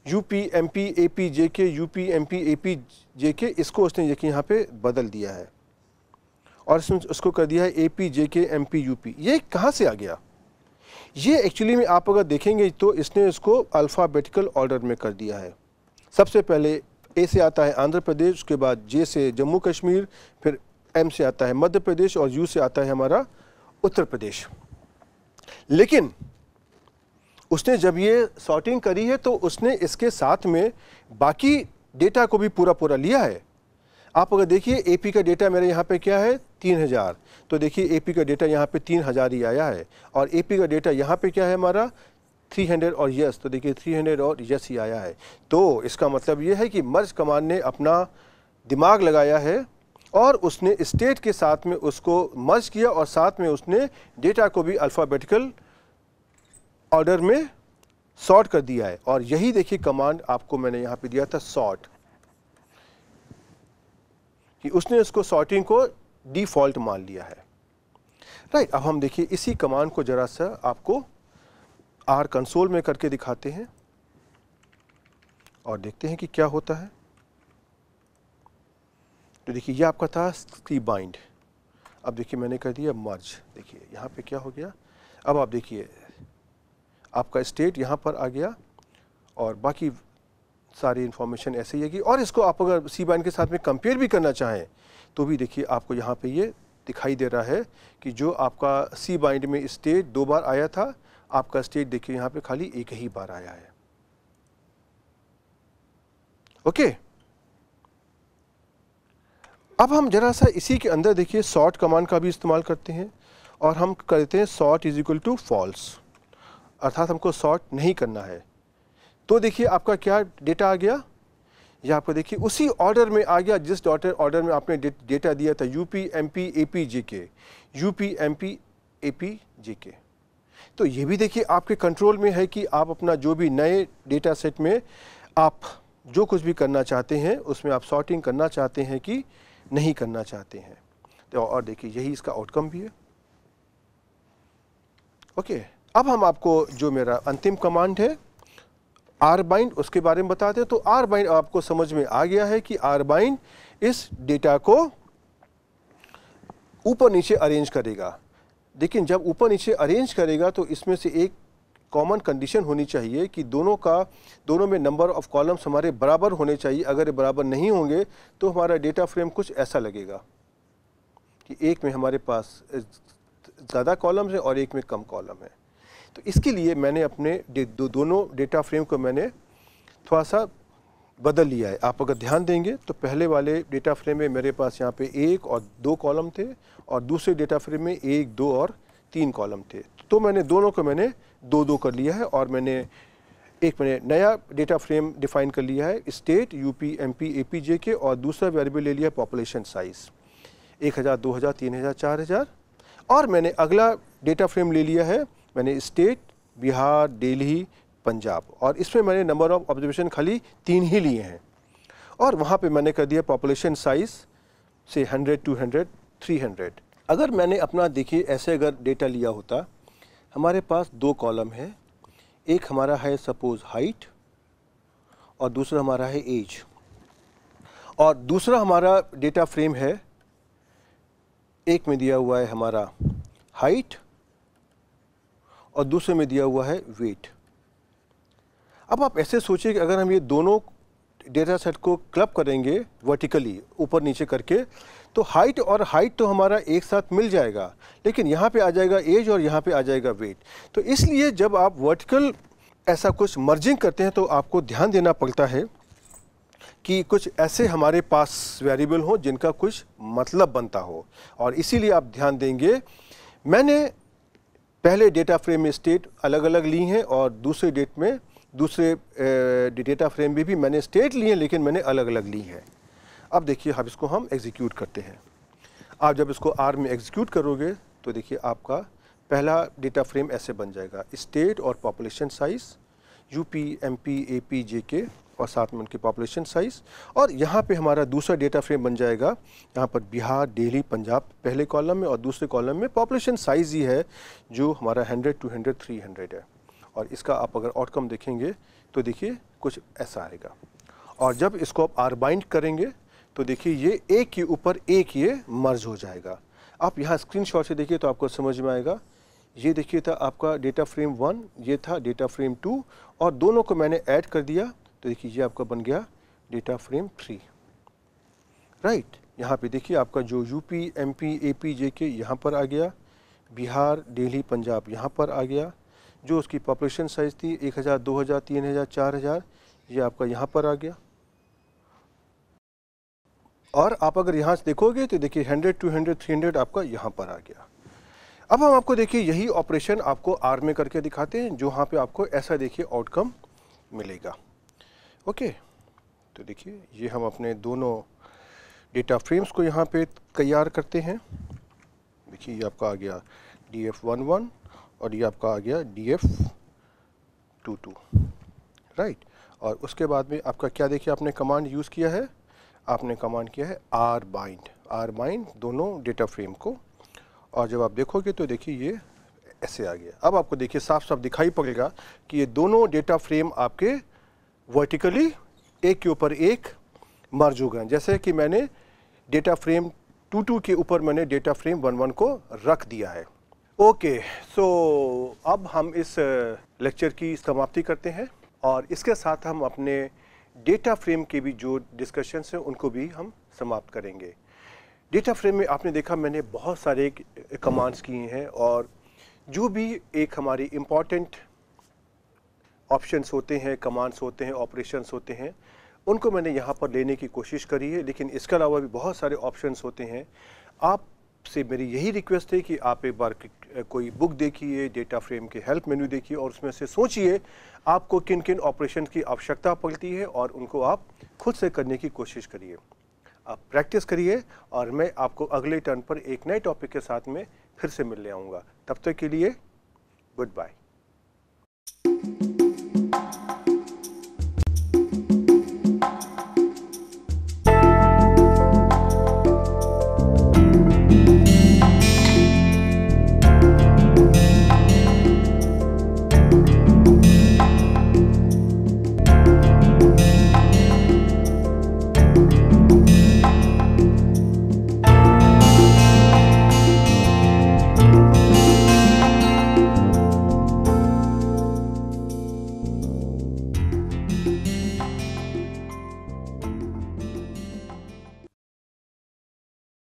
UP P M P A P J K U P M P A P J K इसको उसने देखिए यहाँ पे बदल दिया है और इसमें उसको कर दिया है ए पी जे के एम पी यू पी ये कहाँ से आ गया ये एक्चुअली में आप अगर देखेंगे तो इसने इसको अल्फ़ाबेटिकल ऑर्डर में कर दिया है सबसे पहले ए से आता है आंध्र प्रदेश उसके बाद जे से जम्मू कश्मीर फिर एम से आता है मध्य प्रदेश और यू से आता है हमारा उत्तर प्रदेश लेकिन उसने जब ये सॉर्टिंग करी है तो उसने इसके साथ में बाकी डेटा को भी पूरा पूरा लिया है आप अगर देखिए एपी का डेटा मेरे यहाँ पे क्या है तीन हज़ार तो देखिए एपी का डेटा यहाँ पे तीन हज़ार ही आया है और एपी का डेटा यहाँ पे क्या है हमारा 300 और यस तो देखिए 300 और यस ही आया है तो इसका मतलब ये है कि मर्ज कमान ने अपना दिमाग लगाया है और उसने स्टेट के साथ में उसको मर्ज किया और साथ में उसने डेटा को भी अल्फ़ाबेटिकल ऑर्डर में सॉर्ट कर दिया है और यही देखिए कमांड आपको मैंने यहाँ पे दिया था सॉर्ट कि उसने उसको सॉर्टिंग को डिफ़ॉल्ट मान लिया है राइट right, अब हम देखिए इसी कमांड को ज़रा सा आपको आर कंसोल में करके दिखाते हैं और देखते हैं कि क्या होता है तो देखिए ये आपका था सी बाइंड अब देखिए मैंने कर दिया मर्ज देखिए यहाँ पे क्या हो गया अब आप देखिए आपका स्टेट यहाँ पर आ गया और बाकी सारी इन्फॉर्मेशन ऐसे ही कि और इसको आप अगर सी बाइंड के साथ में कंपेयर भी करना चाहें तो भी देखिए आपको यहाँ पे ये दिखाई दे रहा है कि जो आपका सी बाइंड में स्टेज दो बार आया था आपका स्टेज देखिए यहाँ पे खाली एक ही बार आया है ओके अब हम जरा सा इसी के अंदर देखिए सॉर्ट कमांड का भी इस्तेमाल करते हैं और हम करते हैं sort is equal to false अर्थात हमको सॉर्ट नहीं करना है तो देखिए आपका क्या डेटा आ गया यह आपको देखिए उसी ऑर्डर में आ गया जिस डॉटर ऑर्डर में आपने डेटा दिया था UP MP AP JK UP MP AP JK तो ये भी देखिए आपके कंट्रोल में है कि आप अपना जो भी नए डेटा सेट में आप जो कुछ भी करना चाहते हैं उसमें आप सॉर्टिंग करना चाहते हैं कि नहीं करना चाहते हैं तो और देखिए यही इसका आउटकम भी है ओके अब हम आपको जो मेरा अंतिम कमांड है आर बाइंड उसके बारे में बताते हैं तो आर बाइंड आपको समझ में आ गया है कि आर बाइंड इस डेटा को ऊपर नीचे अरेंज करेगा लेकिन जब ऊपर नीचे अरेंज करेगा तो इसमें से एक कॉमन कंडीशन होनी चाहिए कि दोनों का दोनों में नंबर ऑफ कॉलम्स हमारे बराबर होने चाहिए अगर बराबर नहीं होंगे तो हमारा डेटा फ्रेम कुछ ऐसा लगेगा कि एक में हमारे पास ज़्यादा कॉलम्स हैं और एक में कम कॉलम है तो इसके लिए मैंने अपने दो, दोनों डेटा फ्रेम को मैंने थोड़ा सा बदल लिया है आप अगर ध्यान देंगे तो पहले वाले डेटा फ्रेम में मेरे पास यहाँ पे एक और दो कॉलम थे और दूसरे डेटा फ्रेम में एक दो और तीन कॉलम थे तो मैंने दोनों को मैंने दो दो कर लिया है और मैंने एक मैंने नया डेटा फ्रेम डिफाइन कर लिया है state U P P M A P J K और दूसरा वेरिएबल ले लिया है पॉपुलेशन साइज़ एक हज़ार दो हज़ार तीन हज़ार चार हज़ार और मैंने अगला डेटा फ्रेम ले लिया है मैंने स्टेट बिहार दिल्ली पंजाब और इसमें मैंने नंबर ऑफ ऑब्जर्वेशन खाली तीन ही लिए हैं और वहाँ पे मैंने कर दिया पॉपुलेशन साइज से 100, 200, 300। अगर मैंने अपना देखिए ऐसे अगर डेटा लिया होता हमारे पास दो कॉलम है एक हमारा है सपोज हाइट और दूसरा हमारा है एज और दूसरा हमारा डेटा फ्रेम है एक में दिया हुआ है हमारा हाइट और दूसरे में दिया हुआ है वेट अब आप ऐसे सोचिए कि अगर हम ये दोनों डेटा सेट को क्लब करेंगे वर्टिकली ऊपर नीचे करके तो हाइट और हाइट तो हमारा एक साथ मिल जाएगा लेकिन यहाँ पे आ जाएगा एज और यहाँ पे आ जाएगा वेट तो इसलिए जब आप वर्टिकल ऐसा कुछ मर्जिंग करते हैं तो आपको ध्यान देना पड़ता है कि कुछ ऐसे हमारे पास वेरिएबल हों जिनका कुछ मतलब बनता हो और इसीलिए आप ध्यान देंगे मैंने पहले डेटा फ्रेम में स्टेट अलग अलग ली हैं और दूसरे डेट में दूसरे डेटा फ्रेम में भी मैंने स्टेट ली हैं लेकिन मैंने अलग अलग ली हैं अब देखिए अब इसको हम एग्जीक्यूट करते हैं आप जब इसको आर में एग्जीक्यूट करोगे तो देखिए आपका पहला डेटा फ्रेम ऐसे बन जाएगा स्टेट और population size U P P M A P J K और साथ में उनकी पॉपुलेशन साइज़ और यहाँ पे हमारा दूसरा डेटा फ्रेम बन जाएगा यहाँ पर बिहार दिल्ली पंजाब पहले कॉलम में और दूसरे कॉलम में पॉपुलेशन साइज़ ही है जो हमारा hundred two hundred three hundred है और इसका आप अगर आउटकम देखेंगे तो देखिए कुछ ऐसा आएगा और जब इसको आप आरबाइंड करेंगे तो देखिए ये एक के ऊपर एक ये मर्ज हो जाएगा आप यहाँ शॉट से देखिए तो आपको समझ में आएगा ये देखिए था आपका डेटा फ्रेम वन ये था डेटा फ्रेम टू और दोनों को मैंने ऐड कर दिया तो देखिए ये आपका बन गया डेटा फ्रेम थ्री राइट यहाँ पे देखिए आपका जो यूपी एमपी एपी जेके यहाँ पर आ गया बिहार दिल्ली पंजाब यहाँ पर आ गया जो उसकी पॉपुलेशन साइज़ थी एक हज़ार दो हज़ार तीन हज़ार चार हज़ार ये आपका यहाँ पर आ गया और आप अगर यहाँ से देखोगे तो देखिए hundred two hundred three hundred आपका यहाँ पर आ गया अब हम आपको देखिए यही ऑपरेशन आपको आर में करके दिखाते हैं जो यहाँ पे आपको ऐसा देखिए आउटकम मिलेगा ओके तो देखिए ये हम अपने दोनों डेटा फ्रेम्स को यहाँ पे तैयार करते हैं देखिए ये आपका आ गया डी एफ वन वन और ये आपका आ गया D F two two right और उसके बाद में आपका क्या देखिए आपने कमांड यूज़ किया है आपने कमांड किया है आर बाइंड आर बाइंड दोनों डेटा फ्रेम को और जब आप देखोगे तो देखिए ये ऐसे आ गया अब आपको देखिए साफ साफ दिखाई पड़ेगा कि ये दोनों डेटा फ्रेम आपके वर्टिकली एक के ऊपर एक मर्ज हो गए जैसे कि मैंने डेटा फ्रेम टू टू के ऊपर मैंने डेटा फ्रेम वन वन को रख दिया है ओके सो अब हम इस लेक्चर uh, की समाप्ति करते हैं और इसके साथ हम अपने डेटा फ्रेम के भी जो डिस्कशंस हैं उनको भी हम समाप्त करेंगे डेटा फ्रेम में आपने देखा मैंने बहुत सारे कमांड्स किए हैं और जो भी एक हमारी इम्पॉर्टेंट ऑप्शंस होते हैं कमांड्स होते हैं ऑपरेशंस होते हैं उनको मैंने यहाँ पर लेने की कोशिश करी है लेकिन इसके अलावा भी बहुत सारे ऑप्शंस होते हैं आप से मेरी यही रिक्वेस्ट है कि आप एक बार कोई बुक देखिए डेटा फ्रेम के हेल्प मेन्यू देखिए और उसमें से सोचिए आपको किन किन ऑपरेशन की आवश्यकता पड़ती है और उनको आप खुद से करने की कोशिश करिए आप प्रैक्टिस करिए और मैं आपको अगले टर्न पर एक नए टॉपिक के साथ में फिर से मिलने आऊँगा तब तक के लिए गुड बाय